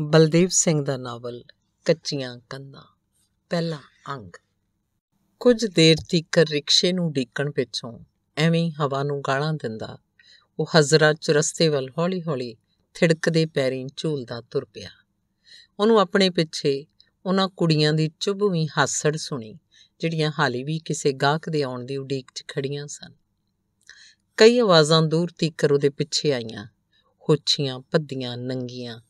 ਬਲਦੇਵ ਸਿੰਘ ਦਾ novel ਕੱਚੀਆਂ ਕੰਨਾਂ ਪਹਿਲਾ ਅੰਗ ਕੁਝ ਦੇਰ ਤੱਕ ਰਿਕਸ਼ੇ ਨੂੰ ਡੀਕਣ ਪਿੱਛੋਂ ਐਵੇਂ ਹਵਾ ਨੂੰ ਗਾਲਾਂ ਦਿੰਦਾ ਉਹ ਹਜ਼ਰਾ ਚਰਸਤੇ ਵੱਲ ਹੌਲੀ-ਹੌਲੀ ਥਿੜਕਦੇ ਪੈਰੀਂ ਝੂਲਦਾ ਤੁਰ ਪਿਆ ਉਹਨੂੰ ਆਪਣੇ ਪਿੱਛੇ ਉਹਨਾਂ ਕੁੜੀਆਂ ਦੀ ਚੁੱਭਵੀਂ ਹਾਸੜ ਸੁਣੀ ਜਿਹੜੀਆਂ ਹਾਲੇ ਵੀ ਕਿਸੇ ਗਾਹਕ ਦੇ ਆਉਣ ਦੀ ਉਡੀਕ 'ਚ ਖੜੀਆਂ ਸਨ ਕਈ ਆਵਾਜ਼ਾਂ ਦੂਰ ਤੱਕ ਉਹਦੇ ਪਿੱਛੇ ਆਈਆਂ ਹੋਛੀਆਂ ਪੱਦੀਆਂ ਨੰਗੀਆਂ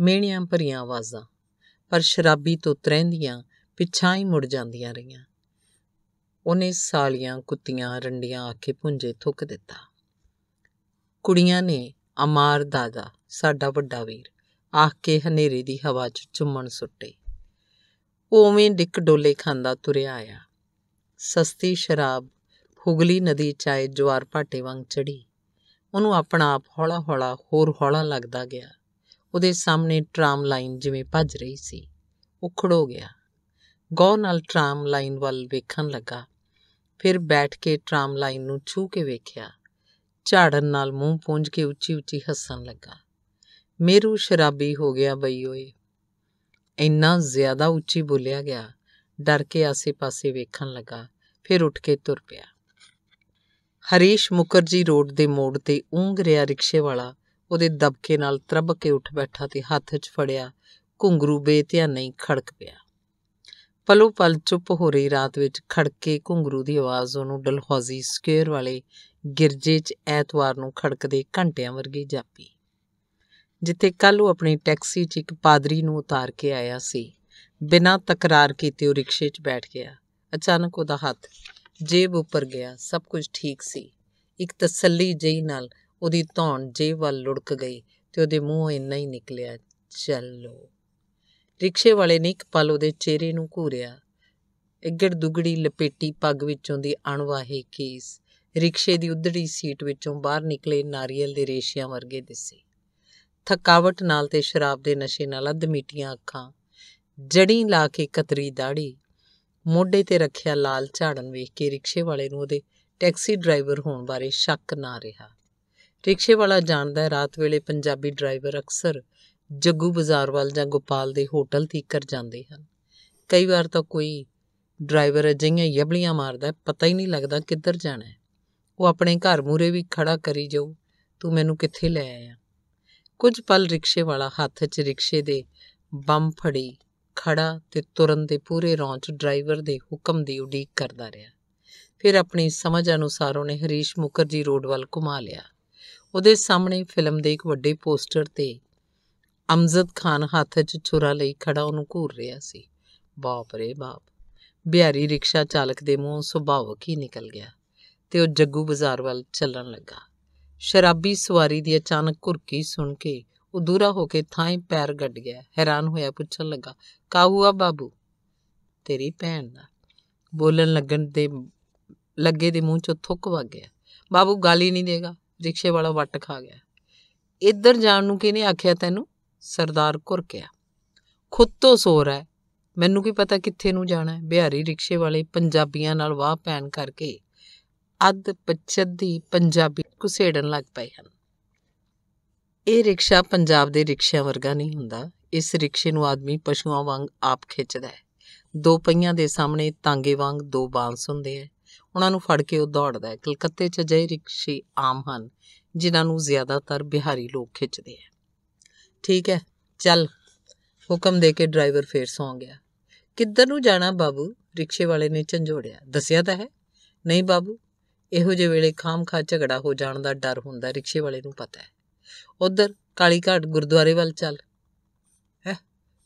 ਮਿਹਣੀਆਂ ਭਰੀਆਂ ਆਵਾਜ਼ਾਂ ਪਰ ਸ਼ਰਾਬੀ ਤੋਂ ਤਰੰਦੀਆਂ ਪਿਛਾਂ ਹੀ ਮੁੜ ਜਾਂਦੀਆਂ ਰਹੀਆਂ ਉਹਨੇ ਸਾਲੀਆਂ ਕੁੱਤੀਆਂ ਰੰਡੀਆਂ ਆਖੇ ਪੁੰਜੇ ਥੁੱਕ ਦਿੱਤਾ ਕੁੜੀਆਂ ਨੇ ਅਮਾਰ ਦਾਦਾ ਸਾਡਾ ਵੱਡਾ ਵੀਰ ਆਖ ਕੇ ਹਨੇਰੇ ਦੀ ਹਵਾ 'ਚ ਚੁੰਮਣ ਸੁੱਟੇ ਉਹ ਉਵੇਂ ਡਿੱਕ ਡੋਲੇ ਖਾਂਦਾ ਤੁਰਿਆ ਆਇਆ ਸਸਤੀ ਸ਼ਰਾਬ ਹੁਗਲੀ ਨਦੀ ਚਾਏ ਜਵਾਰ ਭਾਟੇ ਵਾਂਗ ਚੜੀ ਉਹਨੂੰ ਆਪਣਾ ਆਪ ਹੌਲਾ-ਹੌਲਾ ਹੋਰ ਹੌਲਾ ਲੱਗਦਾ ਗਿਆ ਉਹਦੇ ਸਾਹਮਣੇ ਟ੍ਰਾਮ ਲਾਈਨ ਜਿਵੇਂ ਭੱਜ ਰਹੀ ਸੀ ਉਹ ਖੜੋ ਗਿਆ ਗੌਰ ਨਾਲ ਟ੍ਰਾਮ ਲਾਈਨ ਵੱਲ ਵੇਖਣ ਲੱਗਾ ਫਿਰ ਬੈਠ ਕੇ ਟ੍ਰਾਮ ਲਾਈਨ ਨੂੰ ਛੂ ਕੇ ਵੇਖਿਆ ਝਾੜਨ ਨਾਲ ਮੂੰਹ ਪੁੰਝ ਕੇ ਉੱਚੀ-ਉੱਚੀ ਹੱਸਣ ਲੱਗਾ ਮੇਰੂ ਸ਼ਰਾਬੀ ਹੋ ਗਿਆ ਬਈ ਓਏ ਇੰਨਾ ਜ਼ਿਆਦਾ ਉੱਚੀ ਬੋਲਿਆ ਗਿਆ ਡਰ ਕੇ ਆਸੇ-ਪਾਸੇ ਵੇਖਣ ਲੱਗਾ ਫਿਰ ਉੱਠ ਕੇ ਤੁਰ ਪਿਆ ਹਰੀਸ਼ ਮੁਕਰਜੀ ਰੋਡ ਦੇ ਮੋੜ ਤੇ ਉਂਗ ਰਿਆ ਰਿਕਸ਼ੇ ਵਾਲਾ ਉਹਦੇ ਦਬਕੇ ਨਾਲ ਤਰਬ ਕੇ ਉੱਠ ਬੈਠਾ ਤੇ ਹੱਥ 'ਚ ਫੜਿਆ ਘੁੰਗਰੂ ਬੇਤਿਆ ਨਹੀਂ ਖੜਕ ਪਿਆ ਪਲੋ ਪਲ ਚੁੱਪ ਹੋ ਰਹੀ ਰਾਤ ਵਿੱਚ ਖੜਕੇ ਘੁੰਗਰੂ ਦੀ ਆਵਾਜ਼ ਉਹਨੂੰ ਡਲਹੌਜ਼ੀ ਸਕੁਅਰ ਵਾਲੇ ਗਿਰਜੇ 'ਚ ਐਤਵਾਰ ਨੂੰ ਖੜਕਦੇ ਘੰਟਿਆਂ ਵਰਗੀ ਜਾਪੀ ਜਿੱਥੇ ਕੱਲ ਉਹ ਆਪਣੀ ਟੈਕਸੀ 'ਚ ਇੱਕ ਪਾਦਰੀ ਨੂੰ ਉਤਾਰ ਕੇ ਆਇਆ ਸੀ ਬਿਨਾਂ ਤਕਰਾਰ ਕੀਤੇ ਉਹ ਰਿਕਸ਼ੇ 'ਚ ਬੈਠ ਗਿਆ ਅਚਾਨਕ ਉਹਦਾ ਹੱਥ ਜੇਬ ਉੱਪਰ ਗਿਆ ਸਭ ਕੁਝ ਠੀਕ ਸੀ ਇੱਕ ਤਸੱਲੀ ਜਈ ਨਾਲ ਉਹਦੀ ਧੌਣ ਜੇਬ ਵੱਲ ਲੁੜਕ ਗਈ ਤੇ ਉਹਦੇ ਮੂੰਹੋਂ ਇੰਨਾ ਹੀ ਨਿਕਲਿਆ ਚੱਲੋ ਰਿਕਸ਼ੇ ਵਾਲੇ ਨੇ ਇੱਕ ਪਲ ਉਹਦੇ ਚਿਹਰੇ ਨੂੰ ਘੂਰਿਆ ਇੱਗੜ ਦੁਗੜੀ ਲਪੇਟੀ ਪੱਗ ਵਿੱਚੋਂ ਦੀ ਅਣਵਾਹੇ ਕੇਸ ਰਿਕਸ਼ੇ ਦੀ ਉਧੜੀ ਸੀਟ ਵਿੱਚੋਂ ਬਾਹਰ ਨਿਕਲੇ ਨਾਰੀਅਲ ਦੇ ਰੇਸ਼ਿਆਂ ਵਰਗੇ ਦਿਸੇ ਥਕਾਵਟ ਨਾਲ ਤੇ ਸ਼ਰਾਬ ਦੇ ਨਸ਼ੇ ਨਾਲ ਅੱਧ ਮੀਟੀਆਂ ਅੱਖਾਂ ਜੜੀ ਲਾ ਕੇ ਕਤਰੀ ਦਾੜੀ ਮੋਢੇ ਤੇ ਰੱਖਿਆ ਲਾਲ ਝਾੜਨ ਵੇਖ ਕੇ ਰਿਕਸ਼ੇ ਵਾਲੇ ਨੂੰ ਉਹਦੇ ਟੈਕਸੀ ਡਰਾਈਵਰ ਹੋਣ ਬਾਰੇ ਸ਼ੱਕ ਨਾ ਰਿਹਾ ਰਿਕਸ਼ੇ ਵਾਲਾ ਜਾਣਦਾ ਰਾਤ ਵੇਲੇ ਪੰਜਾਬੀ ਡਰਾਈਵਰ ਅਕਸਰ ਜੱਗੂ ਬਾਜ਼ਾਰ ਵੱਲ ਜਾਂ ਗੋਪਾਲ ਦੇ ਹੋਟਲ ਤੀਕਰ ਜਾਂਦੇ ਹਨ ਕਈ ਵਾਰ ਤਾਂ ਕੋਈ ਡਰਾਈਵਰ ਅਜਿਹੀਆਂ ਯਬਲੀਆਂ ਮਾਰਦਾ ਪਤਾ ਹੀ ਨਹੀਂ ਲੱਗਦਾ ਕਿੱਧਰ ਜਾਣਾ ਹੈ ਉਹ ਆਪਣੇ ਘਰ ਮੂਰੇ ਵੀ ਖੜਾ ਕਰੀ ਜਾਉ ਤੂੰ ਮੈਨੂੰ ਕਿੱਥੇ ਲੈ ਆਇਆ ਕੁਝ ਪਲ ਰਿਕਸ਼ੇ ਵਾਲਾ ਹੱਥ 'ਚ ਰਿਕਸ਼ੇ ਦੇ ਬੰਮ ਫੜੀ ਖੜਾ ਤੇ ਤੁਰਨ ਦੇ ਪੂਰੇ ਰੌਂਚ ਡਰਾਈਵਰ ਦੇ ਹੁਕਮ ਦੀ ਉਡੀਕ ਕਰਦਾ ਰਿਹਾ ਫਿਰ ਆਪਣੀ ਸਮਝ ਅਨੁਸਾਰ ਉਹਨੇ ਹਰੀਸ਼ ਮੁਕਰਜੀ ਰੋਡ ਵੱਲ ਘੁਮਾ ਲਿਆ ਉਹਦੇ ਸਾਹਮਣੇ ਫਿਲਮ ਦੇ ਇੱਕ ਵੱਡੇ ਪੋਸਟਰ ਤੇ ਅਮਜ਼ਦ ਖਾਨ ਹੱਥ 'ਚ ਛੁਰਾ ਲਈ ਖੜਾ ਉਹਨੂੰ ਘੂਰ ਰਿਹਾ ਸੀ ਬਾਪ ਰੇ ਬਾਪ ਬਿਹਾਰੀ ਰਿਕਸ਼ਾ ਚਾਲਕ ਦੇ ਮੂੰਹੋਂ ਸੁਭਾਵਕ ਹੀ ਨਿਕਲ ਗਿਆ ਤੇ ਉਹ ਜੱਗੂ ਬਾਜ਼ਾਰ ਵੱਲ ਚੱਲਣ ਲੱਗਾ ਸ਼ਰਾਬੀ ਸਵਾਰੀ ਦੀ ਅਚਾਨਕ ਘੁਰਕੀ ਸੁਣ ਕੇ ਉਹ ਦੂਰਾ ਹੋ ਕੇ ਥਾਂ ਪੈਰ ਗੱਡ ਗਿਆ ਹੈਰਾਨ ਹੋਇਆ ਪੁੱਛਣ ਲੱਗਾ ਕਾ ਹੁਆ ਬਾਬੂ ਤੇਰੀ ਭੈਣ ਦਾ ਬੋਲਣ ਲੱਗਣ ਦੇ ਲੱਗੇ ਦੇ ਮੂੰਹ ਚੋਂ ਥੁੱਕ ਵਗ ਗਿਆ ਬਾਬੂ ਗਾਲੀ ਨਹੀਂ ਦੇਗਾ ਰਿਕਸ਼ੇ ਵਾਲਾ ਵੱਟ ਖਾ ਗਿਆ ਇੱਧਰ ਜਾਣ ਨੂੰ ਕਿਹਨੇ ਆਖਿਆ ਤੈਨੂੰ ਸਰਦਾਰ ਘੁਰਕਿਆ ਖੁਦ ਤੋਂ ਸੋਰ ਹੈ ਮੈਨੂੰ ਕੀ ਪਤਾ ਕਿੱਥੇ ਨੂੰ ਜਾਣਾ ਹੈ ਬਿਹਾਰੀ ਰਿਕਸ਼ੇ ਵਾਲੇ ਪੰਜਾਬੀਆਂ ਨਾਲ ਵਾਹ ਪੈਣ ਕਰਕੇ ਅੱਧ ਪਛਦ ਦੀ ਪੰਜਾਬੀ ਕੁਸੇੜਨ ਲੱਗ ਪਏ ਹਨ ਇਹ ਰਿਕਸ਼ਾ ਪੰਜਾਬ ਦੇ ਰਿਕਸ਼ਿਆਂ ਵਰਗਾ ਨਹੀਂ ਹੁੰਦਾ ਇਸ ਰਿਕਸ਼ੇ ਨੂੰ ਆਦਮੀ ਪਸ਼ੂਆਂ ਵਾਂਗ ਆਪ ਖਿੱਚਦਾ ਹੈ ਦੋ ਪਹੀਆਂ ਦੇ ਸਾਹਮਣੇ ਤਾਂਗੇ ਵਾਂਗ ਦੋ ਬਾਂਸ ਹੁੰਦੇ ਆ ਉਹਨਾਂ ਨੂੰ ਫੜ ਕੇ ਉਹ ਦੌੜਦਾ ਹੈ ਕਲਕੱਤੇ 'ਚ ਅਜਿਹੇ ਰਿਕਸ਼ੇ ਆਮ ਹਨ ਜਿਨ੍ਹਾਂ ਨੂੰ ਜ਼ਿਆਦਾਤਰ ਬਿਹਾਰੀ ਲੋਕ ਖਿੱਚਦੇ ਆ ਠੀਕ ਹੈ ਚੱਲ ਹੁਕਮ ਦੇ ਕੇ ਡਰਾਈਵਰ ਫੇਰ ਸੌਂ ਗਿਆ ਕਿੱਧਰ ਨੂੰ ਜਾਣਾ ਬਾਬੂ ਰਿਕਸ਼ੇ ਵਾਲੇ ਨੇ ਝੰਜੋੜਿਆ ਦੱਸਿਆ ਤਾਂ ਹੈ ਨਹੀਂ ਬਾਬੂ ਇਹੋ ਜਿਹੇ ਵੇਲੇ ਖਾਮਖਾ ਝਗੜਾ ਹੋ ਜਾਣ ਦਾ ਡਰ ਹੁੰਦਾ ਰਿਕਸ਼ੇ ਵਾਲੇ ਨੂੰ ਪਤਾ ਹੈ ਉਧਰ ਕਾਲੀ ਘਾਟ ਗੁਰਦੁਆਰੇ ਵੱਲ ਚੱਲ ਹੈ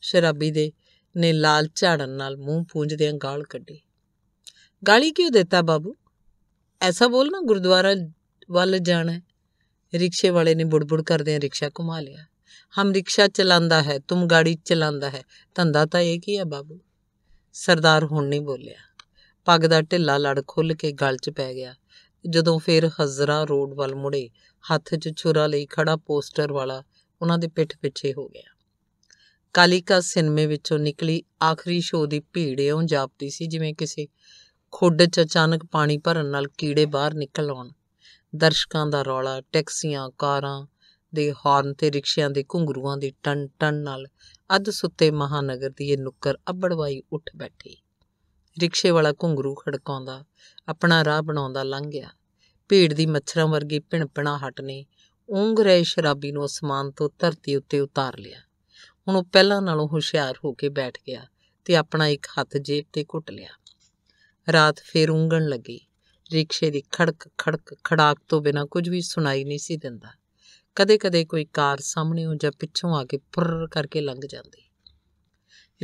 ਸ਼ਰਾਬੀ ਦੇ ਨੇ ਲਾਲ ਝਾੜਨ ਨਾਲ ਮੂੰਹ ਪੂੰਝਦਿਆਂ ਗਾਲ ਕੱਢੀ ਗਾਲੀ ਕਿਉਂ ਦਿੱਤਾ ਬਾਬੂ ਐਸਾ ਬੋਲ ਨਾ ਗੁਰਦੁਆਰਾ ਵੱਲ ਜਾਣਾ ਰਿਕਸ਼ੇ ਵਾਲੇ ਨੇ ਬੁੜਬੁੜ ਕਰਦਿਆਂ ਰਿਕਸ਼ਾ ਘੁਮਾ ਲਿਆ ਹਮ ਰਿਕਸ਼ਾ ਚਲਾਉਂਦਾ ਹੈ ਤੁਮ ਗਾੜੀ ਚਲਾਉਂਦਾ ਹੈ ਧੰਦਾ ਤਾਂ ਇਹ ਕੀ ਹੈ ਬਾਬੂ ਸਰਦਾਰ ਹੁਣ ਨਹੀਂ ਬੋਲਿਆ ਪੱਗ ਦਾ ਢਿੱਲਾ ਲੜ ਖੁੱਲ ਕੇ ਗਲ 'ਚ ਪੈ ਗਿਆ ਜਦੋਂ ਫੇਰ ਹਜ਼ਰਾ ਰੋਡ ਵੱਲ ਮੁੜੇ ਹੱਥ 'ਚ ਛੁਰਾ ਲਈ ਖੜਾ ਪੋਸਟਰ ਵਾਲਾ ਉਹਨਾਂ ਦੇ ਪਿੱਠ ਪਿੱਛੇ ਹੋ ਗਿਆ ਕਾਲੀਕਾ ਸਿਨੇਮੇ ਵਿੱਚੋਂ ਨਿਕਲੀ ਆਖਰੀ ਸ਼ੋਅ ਦੀ ਭੀੜ ਇਉਂ ਜਾਪਦੀ ਸੀ ਜਿਵੇਂ ਕਿਸੇ ਖੁੱਡ 'ਚ ਅਚਾਨਕ ਪਾਣੀ ਭਰਨ ਨਾਲ ਕੀੜੇ ਬਾਹਰ ਨਿਕਲ ਆਉਣ ਦਰਸ਼ਕਾਂ ਦਾ ਰੌਲਾ ਟੈਕਸੀਆਂ ਕਾਰਾਂ ਦੇ ਹਾਰਨ ਤੇ ਰਿਕਸ਼ਿਆਂ ਦੇ ਘੁੰਗਰੂਆਂ ਦੀ ਟਨ ਟਨ ਨਾਲ ਅੱਧ ਸੁੱਤੇ ਮਹਾਨਗਰ ਦੀ ਇਹ ਨੁੱਕਰ ਅੱਬੜਵਾਈ ਉੱਠ ਬੈਠੀ ਰਿਕਸ਼ੇ ਵਾਲਾ ਘੁੰਗਰੂ ਖੜਕਾਉਂਦਾ ਆਪਣਾ ਰਾਹ ਬਣਾਉਂਦਾ ਲੰਘ ਗਿਆ ਭੀੜ ਦੀ ਮੱਛਰਾਂ ਵਰਗੀ ਭਿਣਪਣਾਹਟ ਨੇ ਉਂਗ ਰਹੇ ਸ਼ਰਾਬੀ ਨੂੰ ਅਸਮਾਨ ਤੋਂ ਧਰਤੀ ਉੱਤੇ ਉਤਾਰ ਲਿਆ ਹੁਣ ਉਹ ਪਹਿਲਾਂ ਨਾਲੋਂ ਹੁਸ਼ਿਆਰ ਹੋ ਕੇ ਬੈਠ ਗਿਆ ਤੇ ਆਪਣਾ ਇੱਕ ਹੱਥ ਜੇਬ ਤੇ ਘੁੱਟ ਲਿਆ ਰਾਤ ਫੇਰ ਉੰਗਣ ਲੱਗੀ ਰਿਕਸ਼ੇ ਦੀ ਖੜਕ ਖੜਕ ਖੜਾਕ ਤੋਂ ਬਿਨਾ ਕੁਝ ਵੀ ਸੁਣਾਈ ਨਹੀਂ ਸੀ ਦਿੰਦਾ ਕਦੇ-ਕਦੇ ਕੋਈ ਕਾਰ ਸਾਹਮਣੇੋਂ ਜਾਂ ਪਿੱਛੋਂ ਆ ਕੇ ਪੁਰ ਕਰਕੇ ਲੰਘ ਜਾਂਦੀ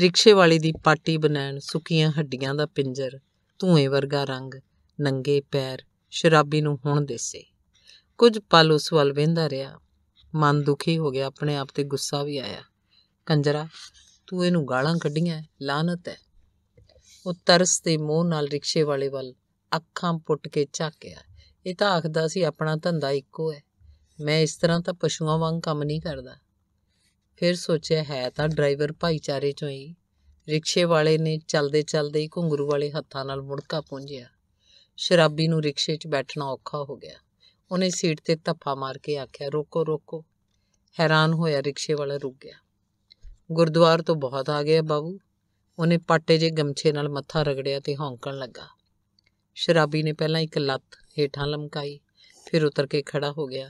ਰਿਕਸ਼ੇ ਵਾਲੀ ਦੀ ਪਾਟੀ ਬਨੈਣ ਸੁੱਕੀਆਂ ਹੱਡੀਆਂ ਦਾ ਪਿੰਜਰ ਧੂਏ ਵਰਗਾ ਰੰਗ ਨੰਗੇ ਪੈਰ ਸ਼ਰਾਬੀ ਨੂੰ ਹੁਣ ਦਿਸੇ ਕੁਝ ਪਲ ਉਸ ਵੱਲ ਵੇਂਦਾ ਰਿਹਾ ਮਨ ਦੁਖੀ ਹੋ ਗਿਆ ਆਪਣੇ ਆਪ ਤੇ ਗੁੱਸਾ ਵੀ ਆਇਆ ਕੰਜਰਾ ਤੂੰ ਇਹਨੂੰ ਗਾਲਾਂ ਕੱਢੀਆਂ ਲਾਨਤ ਹੈ ਉਹ ਤਰਸ ਤੇ ਮੋਹ ਨਾਲ ਰਿਕਸ਼ੇ ਵਾਲੇ ਵੱਲ ਅੱਖਾਂ ਪੁੱਟ ਕੇ ਝਾਕਿਆ ਇਹ ਤਾਂ ਆਖਦਾ ਸੀ ਆਪਣਾ ਧੰਦਾ ਇੱਕੋ ਹੈ ਮੈਂ ਇਸ ਤਰ੍ਹਾਂ ਤਾਂ ਪਸ਼ੂਆਂ ਵਾਂਗ ਕੰਮ ਨਹੀਂ ਕਰਦਾ ਫਿਰ ਸੋਚਿਆ ਹੈ ਤਾਂ ਡਰਾਈਵਰ ਭਾਈਚਾਰੇ ਚੋਂ ਹੀ ਰਿਕਸ਼ੇ ਵਾਲੇ ਨੇ ਚਲਦੇ ਚਲਦੇ ਹੀ ਘੁੰਗਰੂ ਵਾਲੇ ਹੱਥਾਂ ਨਾਲ ਮੁੜਕਾ ਪੁੰਝਿਆ ਸ਼ਰਾਬੀ ਨੂੰ ਰਿਕਸ਼ੇ 'ਚ ਬੈਠਣਾ ਔਖਾ ਹੋ ਗਿਆ ਉਹਨੇ ਸੀਟ ਤੇ ਧੱਫਾ ਮਾਰ ਕੇ ਆਖਿਆ ਰੋਕੋ ਰੋਕੋ ਹੈਰਾਨ ਹੋਇਆ ਰਿਕਸ਼ੇ ਵਾਲਾ ਰੁਕ ਗਿਆ ਗੁਰਦੁਆਰ ਤੋਂ ਬਹੁਤ ਆ ਗਿਆ ਬਾਬੂ ਉਹਨੇ ਪਾਟੇ ਜੇ ਗਮਛੇ ਨਾਲ ਮੱਥਾ ਰਗੜਿਆ ਤੇ ਹੌਂਕਣ ਲੱਗਾ ਸ਼ਰਾਬੀ ਨੇ ਪਹਿਲਾਂ ਇੱਕ ਲੱਤ ਹੇਠਾਂ ਲਮਕਾਈ ਫਿਰ ਉਤਰ ਕੇ ਖੜਾ ਹੋ ਗਿਆ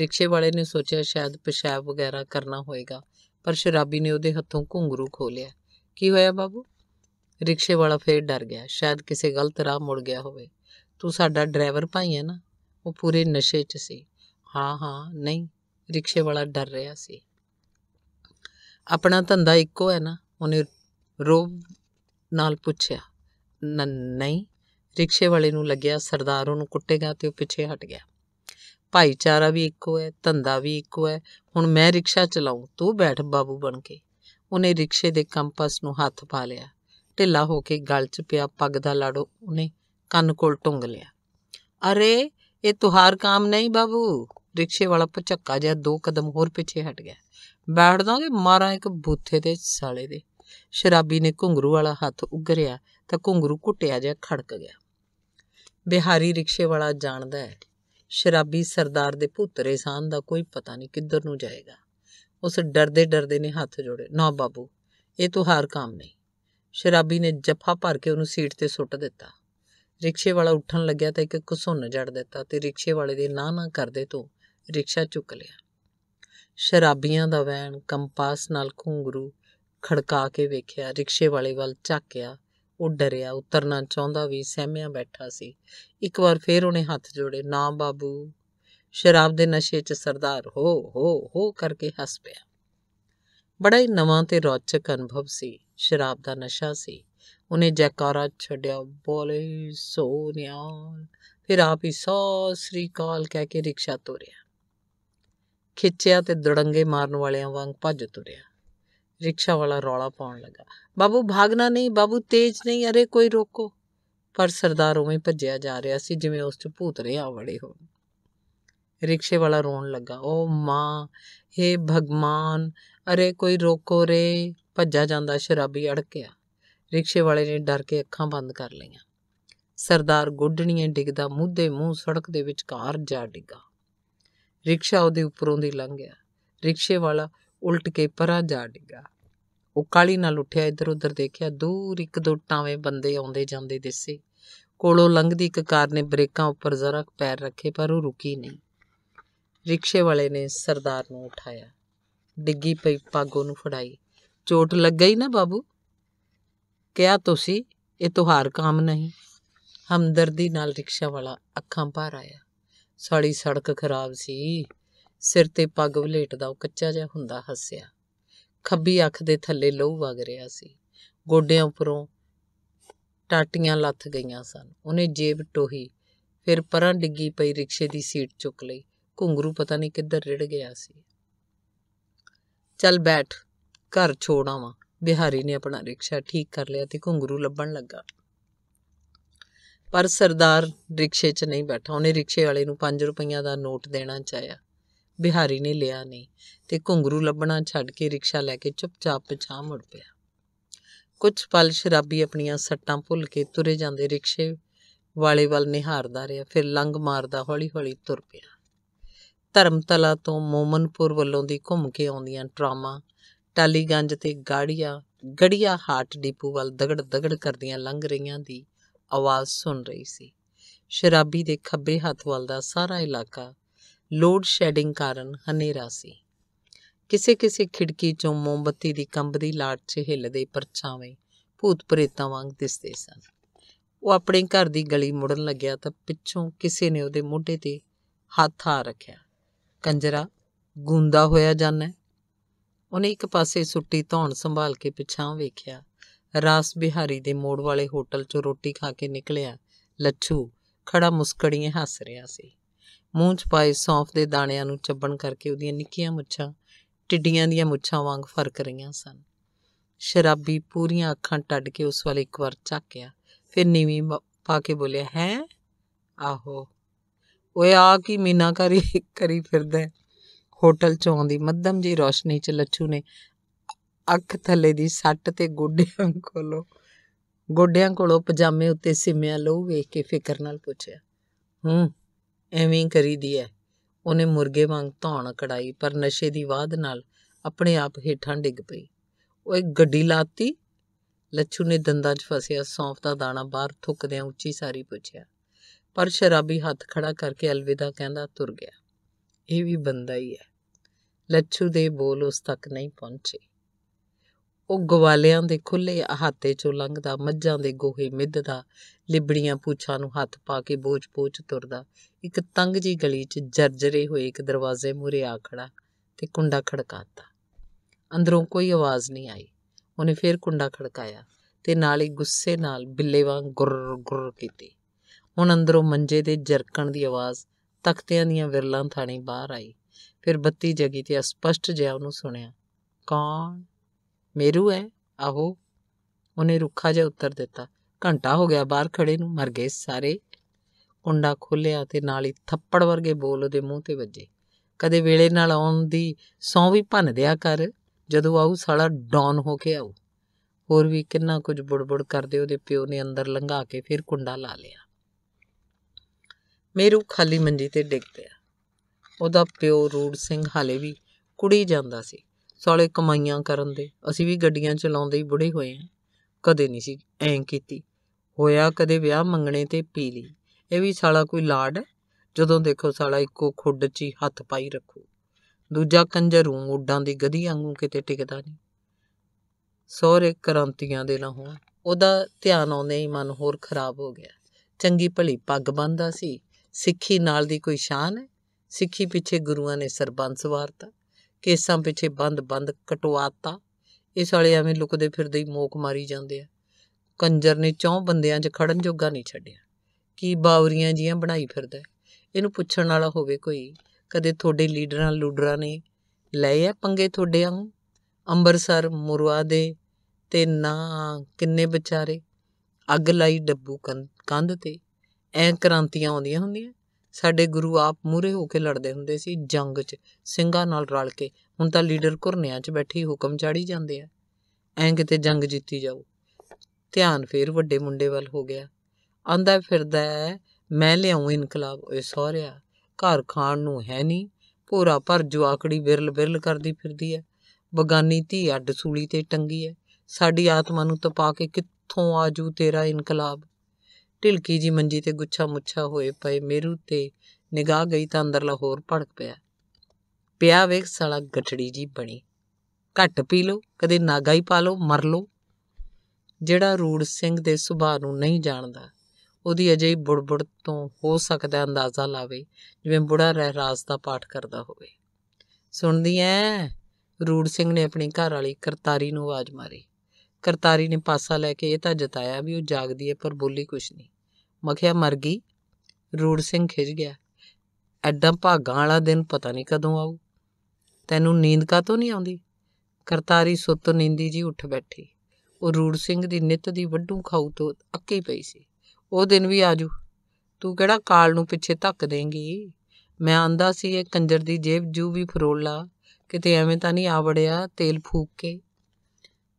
ਰਿਕਸ਼ੇ ਵਾਲੇ ਨੇ ਸੋਚਿਆ ਸ਼ਾਇਦ ਪਿਸ਼ਾਬ ਵਗੈਰਾ ਕਰਨਾ ਹੋਵੇਗਾ ਪਰ ਸ਼ਰਾਬੀ ਨੇ ਉਹਦੇ ਹੱਥੋਂ ਘੁੰਗਰੂ ਖੋ ਲਿਆ ਕੀ ਹੋਇਆ ਬਾਬੂ ਰਿਕਸ਼ੇ ਵਾਲਾ ਫੇਰ ਡਰ ਗਿਆ ਸ਼ਾਇਦ ਕਿਸੇ ਗਲਤ ਰਾਹ ਮੁੜ ਗਿਆ ਹੋਵੇ ਤੂੰ ਸਾਡਾ ਡਰਾਈਵਰ ਭਾਈ ਹੈ ਨਾ ਉਹ ਪੂਰੇ ਨਸ਼ੇ 'ਚ ਸੀ ਹਾਂ ਹਾਂ ਨਹੀਂ ਰਿਕਸ਼ੇ ਵਾਲਾ ਡਰ ਰਿਹਾ ਸੀ ਆਪਣਾ ਧੰਦਾ ਇੱਕੋ ਹੈ ਨਾ ਉਹਨੇ ਰੋਬ ਨਾਲ ਪੁੱਛਿਆ ਨਹੀਂ ਰਿਕਸ਼ੇ ਵਾਲੇ ਨੂੰ ਲੱਗਿਆ ਸਰਦਾਰ ਉਹਨੂੰ ਕੁੱਟੇਗਾ ਤੇ ਉਹ ਪਿੱਛੇ ਹਟ ਗਿਆ ਭਾਈਚਾਰਾ ਵੀ ਇੱਕੋ ਹੈ ਧੰਦਾ ਵੀ ਇੱਕੋ ਹੈ ਹੁਣ ਮੈਂ ਰਿਕਸ਼ਾ ਚਲਾਉ ਤੂੰ ਬੈਠ ਬਾਬੂ ਬਣ ਕੇ ਉਹਨੇ ਰਿਕਸ਼ੇ ਦੇ ਕੰਪਾਸ ਨੂੰ ਹੱਥ ਪਾ ਲਿਆ ਢਿੱਲਾ ਹੋ ਕੇ ਗਲ 'ਚ ਪਿਆ ਪੱਗ ਦਾ ਲਾੜੋ ਉਹਨੇ ਕੰਨ ਕੋਲ ਟੁੰਗ ਲਿਆ ਅਰੇ ਇਹ ਤੁਹਾਰ ਕੰਮ ਨਹੀਂ ਬਾਬੂ ਰਿਕਸ਼ੇ ਵਾਲਾ ਪਚੱਕਾ ਜਿਹਾ ਦੋ ਕਦਮ ਹੋਰ ਪਿੱਛੇ ਹਟ ਗਿਆ ਬੈਠ ਦਾਂਗੇ ਮਾਰਾਂ ਇੱਕ ਬੂਥੇ ਦੇ ਸਾਲੇ ਦੇ ਸ਼ਰਾਬੀ ਨੇ ਘੁੰਗਰੂ ਵਾਲਾ ਹੱਥ ਉਗਰਿਆ ਤਾਂ ਘੁੰਗਰੂ ਘੁੱਟਿਆ ਜਿਹਾ ਖੜਕ ਗਿਆ ਬਿਹਾਰੀ ਰਿਕਸ਼ੇ ਵਾਲਾ ਜਾਣਦਾ ਹੈ ਸ਼ਰਾਬੀ ਸਰਦਾਰ ਦੇ ਪੁੱਤਰੇ ਸਾਨ ਦਾ ਕੋਈ ਪਤਾ ਨਹੀਂ ਕਿੱਧਰ ਨੂੰ ਜਾਏਗਾ ਉਸ ਡਰਦੇ ਡਰਦੇ ਨੇ ਹੱਥ ਜੋੜੇ ਨਾ ਬਾਬੂ ਇਹ ਹਾਰ ਕੰਮ ਨਹੀਂ ਸ਼ਰਾਬੀ ਨੇ ਜੱਫਾ ਭਰ ਕੇ ਉਹਨੂੰ ਸੀਟ ਤੇ ਸੁੱਟ ਦਿੱਤਾ ਰਿਕਸ਼ੇ ਵਾਲਾ ਉੱਠਣ ਲੱਗਿਆ ਤਾਂ ਇੱਕ ਘਸੁੰਨ ਜੜ ਦਿੱਤਾ ਤੇ ਰਿਕਸ਼ੇ ਵਾਲੇ ਦੇ ਨਾ ਨਾ ਕਰਦੇ ਤੋਂ ਰਿਕਸ਼ਾ ਚੁੱਕ ਲਿਆ ਸ਼ਰਾਬੀਆਂ ਦਾ ਵੈਣ ਕੰਪਾਸ ਨਾਲ ਘੁੰਗਰੂ ਖੜਕਾ ਕੇ ਵੇਖਿਆ ਰਿਕਸ਼ੇ ਵਾਲੇ ਵੱਲ ਝਾਕਿਆ ਉਹ ਡਰਿਆ ਉਤਰਨਾ ਚਾਹੁੰਦਾ ਵੀ ਸਹਿਮਿਆ ਬੈਠਾ ਸੀ ਇੱਕ ਵਾਰ ਫੇਰ ਉਹਨੇ ਹੱਥ ਜੋੜੇ ਨਾ ਬਾਬੂ ਸ਼ਰਾਬ ਦੇ ਨਸ਼ੇ 'ਚ ਸਰਦਾਰ ਹੋ ਹੋ ਹੋ ਕਰਕੇ ਹੱਸ ਪਿਆ ਬੜਾ ਹੀ ਨਵਾਂ ਤੇ ਰੌਚਕ ਅਨੁਭਵ ਸੀ ਸ਼ਰਾਬ ਦਾ ਨਸ਼ਾ ਸੀ ਉਹਨੇ ਜੈਕਾਰਾ ਛੱਡਿਆ ਬੋਲੇ ਸੋਨਿਆ ਫਿਰ ਆਪ ਹੀ ਸੋ ਸ੍ਰੀ ਕਾਲ ਕਹਿ ਕੇ ਰਿਕਸ਼ਾ ਤੋਰਿਆ ਖਿੱਚਿਆ ਤੇ ਦੜੰਗੇ ਮਾਰਨ ਵਾਲਿਆਂ ਵਾਂਗ ਭੱਜ ਤੁਰਿਆ ਰਿਕਸ਼ਾ ਵਾਲਾ ਰੌਲਾ ਪਾਉਣ ਲੱਗਾ ਬਾਬੂ ਭਾਗਣਾ ਨਹੀਂ ਬਾਬੂ ਤੇਜ਼ ਨਹੀਂ ਅਰੇ ਕੋਈ ਰੋਕੋ ਪਰ ਸਰਦਾਰ ਉਵੇਂ ਭੱਜਿਆ ਜਾ ਰਿਹਾ ਸੀ ਜਿਵੇਂ ਉਸ 'ਚ ਭੂਤ ਰਿਹਾ ਵੜੇ ਹੋਣ ਰਿਕਸ਼ੇ ਵਾਲਾ ਰੋਣ ਲੱਗਾ ਓ ਮਾਂ ਏ ਭਗਵਾਨ ਅਰੇ ਕੋਈ ਰੋਕੋ ਰੇ ਭੱਜਾ ਜਾਂਦਾ ਸ਼ਰਾਬੀ ਅੜਕਿਆ ਰਿਕਸ਼ੇ ਵਾਲੇ ਨੇ ਡਰ ਕੇ ਅੱਖਾਂ ਬੰਦ ਕਰ ਲਈਆਂ ਸਰਦਾਰ ਗੁੱਡਣੀਆਂ ਡਿੱਗਦਾ ਮੂਧੇ ਮੂੰਹ ਸੜਕ ਦੇ ਵਿੱਚ ਕਾਰ ਜਾ ਡਿੱਗਾ ਰਿਕਸ਼ਾ ਉਹਦੇ ਉੱਪਰੋਂ ਦੀ ਲੰਘ ਗਿਆ ਰਿਕਸ਼ੇ ਵਾਲਾ ਉਲਟ ਕੇ ਪਰਾਂ ਜਾ ਡਿੱਗਾ ਉਹ ਕਾਲੀ ਨਾਲ ਉੱਠਿਆ ਇੱਧਰ ਉੱਧਰ ਦੇਖਿਆ ਦੂਰ ਇੱਕ ਦੋ ਟਾਵੇਂ ਬੰਦੇ ਆਉਂਦੇ ਜਾਂਦੇ ਦਿਸੇ ਕੋਲੋਂ ਲੰਘਦੀ ਇੱਕ ਕਾਰ ਨੇ ਬ੍ਰੇਕਾਂ ਉੱਪਰ ਜ਼ਰਾ ਪੈਰ ਰੱਖੇ ਪਰ ਉਹ ਰੁਕੀ ਨਹੀਂ ਰਿਕਸ਼ੇ ਵਾਲੇ ਨੇ ਸਰਦਾਰ ਨੂੰ ਉਠਾਇਆ ਡਿੱਗੀ ਪਈ ਪਾਗੋ ਨੂੰ ਫੜਾਈ ਚੋਟ ਲੱਗ ਗਈ ਨਾ ਬਾਬੂ ਕਿਹਾ ਤੁਸੀਂ ਇਹ ਤੁਹਾਰ ਕੰਮ ਨਹੀਂ ਹਮਦਰਦੀ ਨਾਲ ਰਿਕਸ਼ਾ ਵਾਲਾ ਅੱਖਾਂ ਭਰ ਆਇਆ ਸਾਡੀ ਸੜਕ ਖਰਾਬ ਸੀ ਸਿਰ ਤੇ ਪੱਗ ਵਲੇਟਦਾ ਉਹ ਕੱਚਾ ਜਿਹਾ ਹੁੰਦਾ ਹੱਸਿਆ ਖੱਬੀ ਅੱਖ ਦੇ ਥੱਲੇ ਲਹੂ ਵਗ ਰਿਹਾ ਸੀ ਗੋਡਿਆਂ ਉੱਪਰੋਂ ਟਾਟੀਆਂ ਲੱਥ ਗਈਆਂ ਸਨ ਉਹਨੇ ਜੇਬ ਟੋਹੀ ਫਿਰ ਪਰਾਂ ਡਿੱਗੀ ਪਈ ਰਿਕਸ਼ੇ ਦੀ ਸੀਟ ਚੁੱਕ ਲਈ ਘੁੰਗਰੂ ਪਤਾ ਨਹੀਂ ਕਿੱਧਰ ਰਿੜ ਗਿਆ ਸੀ ਚੱਲ ਬੈਠ ਘਰ ਛੋੜ ਵਾ ਬਿਹਾਰੀ ਨੇ ਆਪਣਾ ਰਿਕਸ਼ਾ ਠੀਕ ਕਰ ਲਿਆ ਤੇ ਘੁੰਗਰੂ ਲੱਭਣ ਲੱਗਾ ਪਰ ਸਰਦਾਰ ਰਿਕਸ਼ੇ 'ਚ ਨਹੀਂ ਬੈਠਾ ਉਹਨੇ ਰਿਕਸ਼ੇ ਵਾਲੇ ਨੂੰ 5 ਰੁਪਈਆ ਦਾ ਨੋਟ ਦੇਣਾ ਚਾਹਿਆ ਬਿਹਾਰੀ ਨੇ ਲਿਆ ਨਹੀਂ ਤੇ ਘੁੰਗਰੂ ਲੱਭਣਾ ਛੱਡ ਕੇ ਰਿਕਸ਼ਾ ਲੈ ਕੇ ਚੁੱਪਚਾਪ ਪਛਾਹ ਮੁੜ ਪਿਆ ਕੁਝ ਪਲ ਸ਼ਰਾਬੀ ਆਪਣੀਆਂ ਸੱਟਾਂ ਭੁੱਲ ਕੇ ਤੁਰੇ ਜਾਂਦੇ ਰਿਕਸ਼ੇ ਵਾਲੇ ਵੱਲ ਨਿਹਾਰਦਾ ਰਿਹਾ ਫਿਰ ਲੰਗ ਮਾਰਦਾ ਹੌਲੀ-ਹੌਲੀ ਤੁਰ ਪਿਆ ਧਰਮਤਲਾ ਤੋਂ ਮੋਮਨਪੁਰ ਵੱਲੋਂ ਦੀ ਘੁੰਮ ਕੇ ਆਉਂਦੀਆਂ ਟਰਾਮਾ ਟਾਲੀਗੰਜ ਤੇ ਗਾੜੀਆਂ ਗੜੀਆ ਹਾਟ ਡਿਪੂ ਵੱਲ ਦਗੜ ਦਗੜ ਕਰਦੀਆਂ ਲੰਘ ਰਹੀਆਂ ਦੀ ਆਵਾਜ਼ ਸੁਣ ਰਹੀ ਸੀ ਸ਼ਰਾਬੀ ਦੇ ਖੱਬੇ ਹੱਥ ਵੱਲ ਦਾ ਸਾਰਾ ਇਲਾਕਾ ਲੋਡ ਸ਼ੈਡਿੰਗ ਕਾਰਨ ਹਨੇਰਾ ਸੀ ਕਿਸੇ-ਕਿਸੇ ਖਿੜਕੀ 'ਚੋਂ ਮੋਮਬੱਤੀ ਦੀ ਕੰਬਦੀ ਲਾਟ 'ਚ ਹਿੱਲਦੇ ਪਰਛਾਵੇਂ ਭੂਤ ਪ੍ਰੇਤਾਂ ਵਾਂਗ ਦਿਸਦੇ ਸਨ ਉਹ ਆਪਣੇ ਘਰ ਦੀ ਗਲੀ ਮੁੜਨ ਲੱਗਿਆ ਤਾਂ ਪਿੱਛੋਂ ਕਿਸੇ ਨੇ ਉਹਦੇ ਮੋਢੇ ਤੇ ਹੱਥ ਆ ਰੱਖਿਆ ਕੰਜਰਾ ਗੁੰਦਾ ਹੋਇਆ ਜਾਂਦਾ ਉਹਨੇ ਇੱਕ ਪਾਸੇ ਸੁੱਟੀ ਧੌਣ ਸੰਭਾਲ ਕੇ ਪਿਛਾਂ ਵੇਖਿਆ ਰਾਸ ਬਿਹਾਰੀ ਦੇ ਮੋੜ ਵਾਲੇ ਹੋਟਲ 'ਚੋਂ ਰੋਟੀ ਖਾ ਕੇ ਨਿਕਲਿਆ ਲੱਛੂ ਖੜਾ ਮੁਸਕੜੀਆਂ ਹੱਸ ਰਿਹਾ ਸੀ ਮੂੰਹ 'ਚ ਪਾਏ ਸੌਂਫ ਦੇ ਦਾਣਿਆਂ ਨੂੰ ਚੱਬਣ ਕਰਕੇ ਉਹਦੀਆਂ ਨਿੱਕੀਆਂ ਮੁੱਛਾਂ ਟਿੱਡੀਆਂ ਦੀਆਂ ਮੁੱਛਾਂ ਵਾਂਗ ਫਰਕ ਰਹੀਆਂ ਸਨ ਸ਼ਰਾਬੀ ਪੂਰੀਆਂ ਅੱਖਾਂ ਟੱਡ ਕੇ ਉਸ ਵੱਲ ਇੱਕ ਵਾਰ ਝਾਕਿਆ ਫਿਰ ਨੀਵੀਂ ਪਾ ਕੇ ਬੋਲਿਆ ਹੈ ਆਹੋ ਓਏ ਆ ਕੀ ਮੀਨਾ ਕਰੀ ਕਰੀ ਫਿਰਦਾ ਹੈ ਹੋਟਲ ਚ ਆਉਂਦੀ ਮੱਧਮ ਜੀ ਰੋਸ਼ਨੀ 'ਚ ਲੱਛੂ ਨੇ ਅੱਖ ਥੱਲੇ ਦੀ ਸੱਟ ਤੇ ਗੋਡਿਆਂ ਕੋਲੋਂ ਗੋਡਿਆਂ ਕੋਲੋਂ ਪਜਾਮੇ ਉੱਤੇ ਸਿਮਿਆ ਲਹੂ ਵੇਖ ਕੇ ਫਿਕਰ ਨਾਲ ਪੁੱਛਿਆ ਹੂੰ ਐਵੇਂ ਕਰੀ ਕਰੀਦੀ ਐ ਉਹਨੇ ਮੁਰਗੇ ਵਾਂਗ ਧੌਣ ਕੜਾਈ ਪਰ ਨਸ਼ੇ ਦੀ ਵਾਧ ਨਾਲ ਆਪਣੇ ਆਪ ਹੀਠਾਂ ਡਿੱਗ ਪਈ ਉਹ ਇੱਕ ਗੱਡੀ ਲਾਤੀ ਲੱਛੂ ਨੇ ਦੰਦਾਂ 'ਚ ਫਸਿਆ ਸੌਂਫ ਦਾ ਦਾਣਾ ਬਾਹਰ ਥੁੱਕਦਿਆਂ ਉੱਚੀ ਸਾਰੀ ਪੁੱਛਿਆ ਪਰ ਸ਼ਰਾਬੀ ਹੱਥ ਖੜਾ ਕਰਕੇ ਅਲਵਿਦਾ ਕਹਿੰਦਾ ਤੁਰ ਗਿਆ ਇਹ ਵੀ ਬੰਦਾ ਹੀ ਐ ਲੱਛੂ ਦੇ ਬੋਲ ਉਸ ਤੱਕ ਨਹੀਂ ਪਹੁੰਚੇ ਉਹ ਗਵਾਲਿਆਂ ਦੇ ਖੁੱਲੇ ਹਾਤੇ ਚੋਂ ਲੰਘਦਾ ਮੱਝਾਂ ਦੇ ਗੋਹੇ ਮਿੱਧਦਾ ਲਿਬੜੀਆਂ ਪੂਛਾਂ ਨੂੰ ਹੱਥ ਪਾ ਕੇ ਬੋਝ ਪੋਝ ਤੁਰਦਾ ਇੱਕ ਤੰਗ ਜੀ ਗਲੀ 'ਚ ਜਰਜਰੇ ਹੋਏ ਇੱਕ ਦਰਵਾਜ਼ੇ ਮੂਰੇ ਆ ਖੜਾ ਤੇ ਕੁੰਡਾ ਖੜਕਾਤਾ ਅੰਦਰੋਂ ਕੋਈ ਆਵਾਜ਼ ਨਹੀਂ ਆਈ ਉਹਨੇ ਫੇਰ ਕੁੰਡਾ ਖੜਕਾਇਆ ਤੇ ਨਾਲ ਹੀ ਗੁੱਸੇ ਨਾਲ ਬਿੱਲੇ ਵਾਂਗ ਗੁਰ ਗੁਰ ਕੀਤੀ ਹੁਣ ਅੰਦਰੋਂ ਮੰਜੇ ਦੇ ਜਰਕਣ ਦੀ ਆਵਾਜ਼ ਤਖਤਿਆਂ ਦੀਆਂ ਵਿਰਲਾਂ ਥਾਣੀ ਬਾਹਰ ਆਈ ਫਿਰ ਬੱਤੀ ਜਗੀ ਤੇ ਅਸਪਸ਼ਟ ਜਿਹਾ ਉਹਨੂੰ ਸੁਣਿਆ ਕੌਣ ਮੇਰੂ ਹੈ ਆਹੋ ਉਹਨੇ ਰੁੱਖਾ ਜਿਹਾ ਉੱਤਰ ਦਿੱਤਾ ਘੰਟਾ ਹੋ ਗਿਆ ਬਾਹਰ ਖੜੇ ਨੂੰ ਮਰ ਗਏ ਸਾਰੇ ਕੁੰਡਾ ਖੋਲਿਆ ਤੇ ਨਾਲ ਹੀ ਥੱਪੜ ਵਰਗੇ ਬੋਲ ਉਹਦੇ ਮੂੰਹ ਤੇ ਵੱਜੇ ਕਦੇ ਵੇਲੇ ਨਾਲ ਆਉਣ ਦੀ ਸੌ ਵੀ ਭੰਨ ਦਿਆ ਕਰ ਜਦੋਂ ਆਉ ਸਾਲਾ ਡਾਉਨ ਹੋ ਕੇ ਆਉ ਹੋਰ ਵੀ ਕਿੰਨਾ ਕੁਝ ਬੁੜਬੁੜ ਕਰਦੇ ਉਹਦੇ ਪਿਓ ਨੇ ਅੰਦਰ ਲੰਘਾ ਕੇ ਫਿਰ ਕੁੰਡਾ ਲਾ ਲਿਆ ਮੇਰੂ ਖਾਲੀ ਮੰਜੀ ਤੇ ਡਿੱਗ ਪਿਆ ਉਹਦਾ ਪਿਓ ਰੂੜ ਸਿੰਘ ਹਾਲੇ ਵੀ ਕੁੜੀ ਜਾਂਦਾ ਸੀ ਸਾਲੇ ਕਮਾਈਆਂ ਕਰਨ ਦੇ ਅਸੀਂ ਵੀ ਗੱਡੀਆਂ ਚਲਾਉਂਦੇ ਹੀ ਬੁੜੇ ਹੋਏ ਆਂ ਕਦੇ ਨਹੀਂ ਸੀ ਐਂ ਕੀਤੀ ਹੋਇਆ ਕਦੇ ਵਿਆਹ ਮੰਗਣੇ ਤੇ ਪੀ ਲਈ ਇਹ ਵੀ ਸਾਲਾ ਕੋਈ ਲਾੜ ਜਦੋਂ ਦੇਖੋ ਸਾਲਾ ਇੱਕੋ ਖੁੱਡ 'ਚ ਹੀ ਹੱਥ ਪਾਈ ਰੱਖੋ ਦੂਜਾ ਕੰਜਰੂ ਉਡਾਂ ਦੀ ਗਧੀ ਵਾਂਗੂ ਕਿਤੇ ਟਿਕਦਾ ਨਹੀਂ ਸਹੁਰੇ ਕ੍ਰਾਂਤੀਆਂ ਦੇ ਨਾ ਹੋਣ ਉਹਦਾ ਧਿਆਨ ਆਉਂਦੇ ਹੀ ਮਨ ਹੋਰ ਖਰਾਬ ਹੋ ਗਿਆ ਚੰਗੀ ਭਲੀ ਪੱਗ ਬੰਨਦਾ ਸੀ ਸਿੱਖੀ ਨਾਲ ਦੀ ਕੋਈ ਸ਼ਾਨ ਹੈ ਸਿੱਖੀ ਪਿੱਛੇ ਗੁਰੂਆਂ ਨੇ ਸਰਬੰਸ ਵਾਰਤਾ ਕੇਸਾਂ ਪਿੱਛੇ ਬੰਦ-ਬੰਦ ਕਟਵਾਤਾ ਇਸ ਵਾਲੇ ਐਵੇਂ ਲੁਕਦੇ ਫਿਰਦੇ ਹੀ ਮੋਕ ਮਾਰੀ ਜਾਂਦੇ ਆ ਕੰਜਰ ਨੇ ਚੌਂ ਬੰਦਿਆਂ 'ਚ ਖੜਨ ਜੋਗਾ ਨਹੀਂ ਛੱਡਿਆ ਕੀ ਬਾਵਰੀਆਂ ਜੀਆਂ ਬਣਾਈ ਫਿਰਦਾ ਇਹਨੂੰ ਪੁੱਛਣ ਵਾਲਾ ਹੋਵੇ ਕੋਈ ਕਦੇ ਤੁਹਾਡੇ ਲੀਡਰਾਂ ਲੂਡਰਾਂ ਨੇ ਲਏ ਆ ਪੰਗੇ ਤੁਹਾਡੇ ਆਂ ਅੰਮ੍ਰਿਤਸਰ ਮੁਰਵਾ ਦੇ ਤੇ ਨਾ ਕਿੰਨੇ ਵਿਚਾਰੇ ਅੱਗ ਲਾਈ ਡੱਬੂ ਕੰਧ ਤੇ ਐ ਕ੍ਰਾਂਤੀਆਂ ਆਉਂਦੀਆਂ ਹੁੰਦੀਆਂ ਸਾਡੇ ਗੁਰੂ ਆਪ ਮੂਰੇ ਹੋ ਕੇ ਲੜਦੇ ਹੁੰਦੇ ਸੀ ਜੰਗ 'ਚ ਸਿੰਘਾਂ ਨਾਲ ਰਲ ਕੇ ਹੁਣ ਤਾਂ ਲੀਡਰ ਘੁਰਨਿਆਂ 'ਚ ਬੈਠੀ ਹੁਕਮ ਚਾੜੀ ਜਾਂਦੇ ਆ ਐਂ ਕਿਤੇ ਜੰਗ ਜਿੱਤੀ ਜਾਓ ਧਿਆਨ ਫੇਰ ਵੱਡੇ ਮੁੰਡੇ ਵੱਲ ਹੋ ਗਿਆ ਆਂਦਾ ਫਿਰਦਾ ਮੈਂ ਲਿਆਉਂ ਇਨਕਲਾਬ ਓਏ ਸੋਹਰਿਆ ਘਰ ਖਾਣ ਨੂੰ ਹੈ ਨਹੀਂ ਪੂਰਾ ਪਰ ਜਵਾਕੜੀ ਬਿਰਲ ਬਿਰਲ ਕਰਦੀ ਫਿਰਦੀ ਐ ਬਗਾਨੀ ਧੀ ਅੱਡ ਸੂਲੀ ਤੇ ਟੰਗੀ ਐ ਸਾਡੀ ਆਤਮਾ ਨੂੰ ਤਪਾ ਕੇ ਕਿੱਥੋਂ ਆਜੂ ਤੇਰਾ ਇਨਕਲਾਬ ਢਿਲਕੀ ਜੀ ਮੰਜੀ ਤੇ ਗੁੱਛਾ ਮੁੱਛਾ ਹੋਏ ਪਏ ਮੇਰੂ ਤੇ ਨਿਗਾਹ ਗਈ ਤਾਂ ਅੰਦਰਲਾ ਹੋਰ ਭੜਕ ਪਿਆ ਪਿਆ ਵੇਖ ਸਾਲਾ ਗੱਟੜੀ ਜੀ ਬਣੀ ਘੱਟ ਪੀ ਲੋ ਕਦੇ ਨਾਗਾ ਹੀ ਪਾ ਲੋ ਮਰ ਲੋ ਜਿਹੜਾ ਰੂੜ ਸਿੰਘ ਦੇ ਸੁਭਾਅ ਨੂੰ ਨਹੀਂ ਜਾਣਦਾ ਉਹਦੀ ਅਜੇ ਬੁੜਬੁੜ ਤੋਂ ਹੋ ਸਕਦਾ ਅੰਦਾਜ਼ਾ ਲਾਵੇ ਜਿਵੇਂ ਬੁੜਾ ਰਹਿਰਾਸ ਦਾ ਪਾਠ ਕਰਦਾ ਹੋਵੇ ਸੁਣਦੀ ਐ ਰੂੜ ਸਿੰਘ ਨੇ ਆਪਣੀ ਘਰ ਵਾਲੀ ਕਰਤਾਰੀ ਨੂੰ ਆਵਾਜ਼ ਮਾਰੀ ਕਰਤਾਰੀ ਨੇ ਪਾਸਾ ਲੈ ਕੇ ਇਹ ਤਾਂ ਜਤਾਇਆ ਵੀ ਉਹ ਜਾਗਦੀ ਐ ਪਰ ਬੋਲੀ ਕੁਛ ਨਹੀਂ ਮਖਿਆ ਮਰ ਗਈ ਰੂੜ ਸਿੰਘ ਖਿਜ ਗਿਆ ਐਡਾ ਭਾਗਾ ਵਾਲਾ ਦਿਨ ਪਤਾ ਨਹੀਂ ਕਦੋਂ ਆਊ ਤੈਨੂੰ ਨੀਂਦ ਕਾਤੋਂ ਨਹੀਂ ਆਉਂਦੀ ਕਰਤਾਰੀ ਸੁੱਤ ਨੀਂਦੀ ਜੀ ਉੱਠ ਬੈਠੀ ਉਹ ਰੂੜ ਸਿੰਘ ਦੀ ਨਿਤ ਦੀ ਵੱਡੂ ਖਾਉ ਤੋਂ ਅੱਕੀ ਪਈ ਸੀ ਉਹ ਦਿਨ ਵੀ ਆਜੂ ਤੂੰ ਕਿਹੜਾ ਕਾਲ ਨੂੰ ਪਿੱਛੇ ਧੱਕ ਦੇਂਗੀ ਮੈਂ ਆਂਦਾ ਸੀ ਇਹ ਕੰਜਰ ਦੀ ਜੇਬ ਜੂ ਵੀ ਫਰੋਲ ਲਾ ਕਿਤੇ ਐਵੇਂ ਤਾਂ ਨਹੀਂ ਆਵੜਿਆ ਤੇਲ ਫੂਕ ਕੇ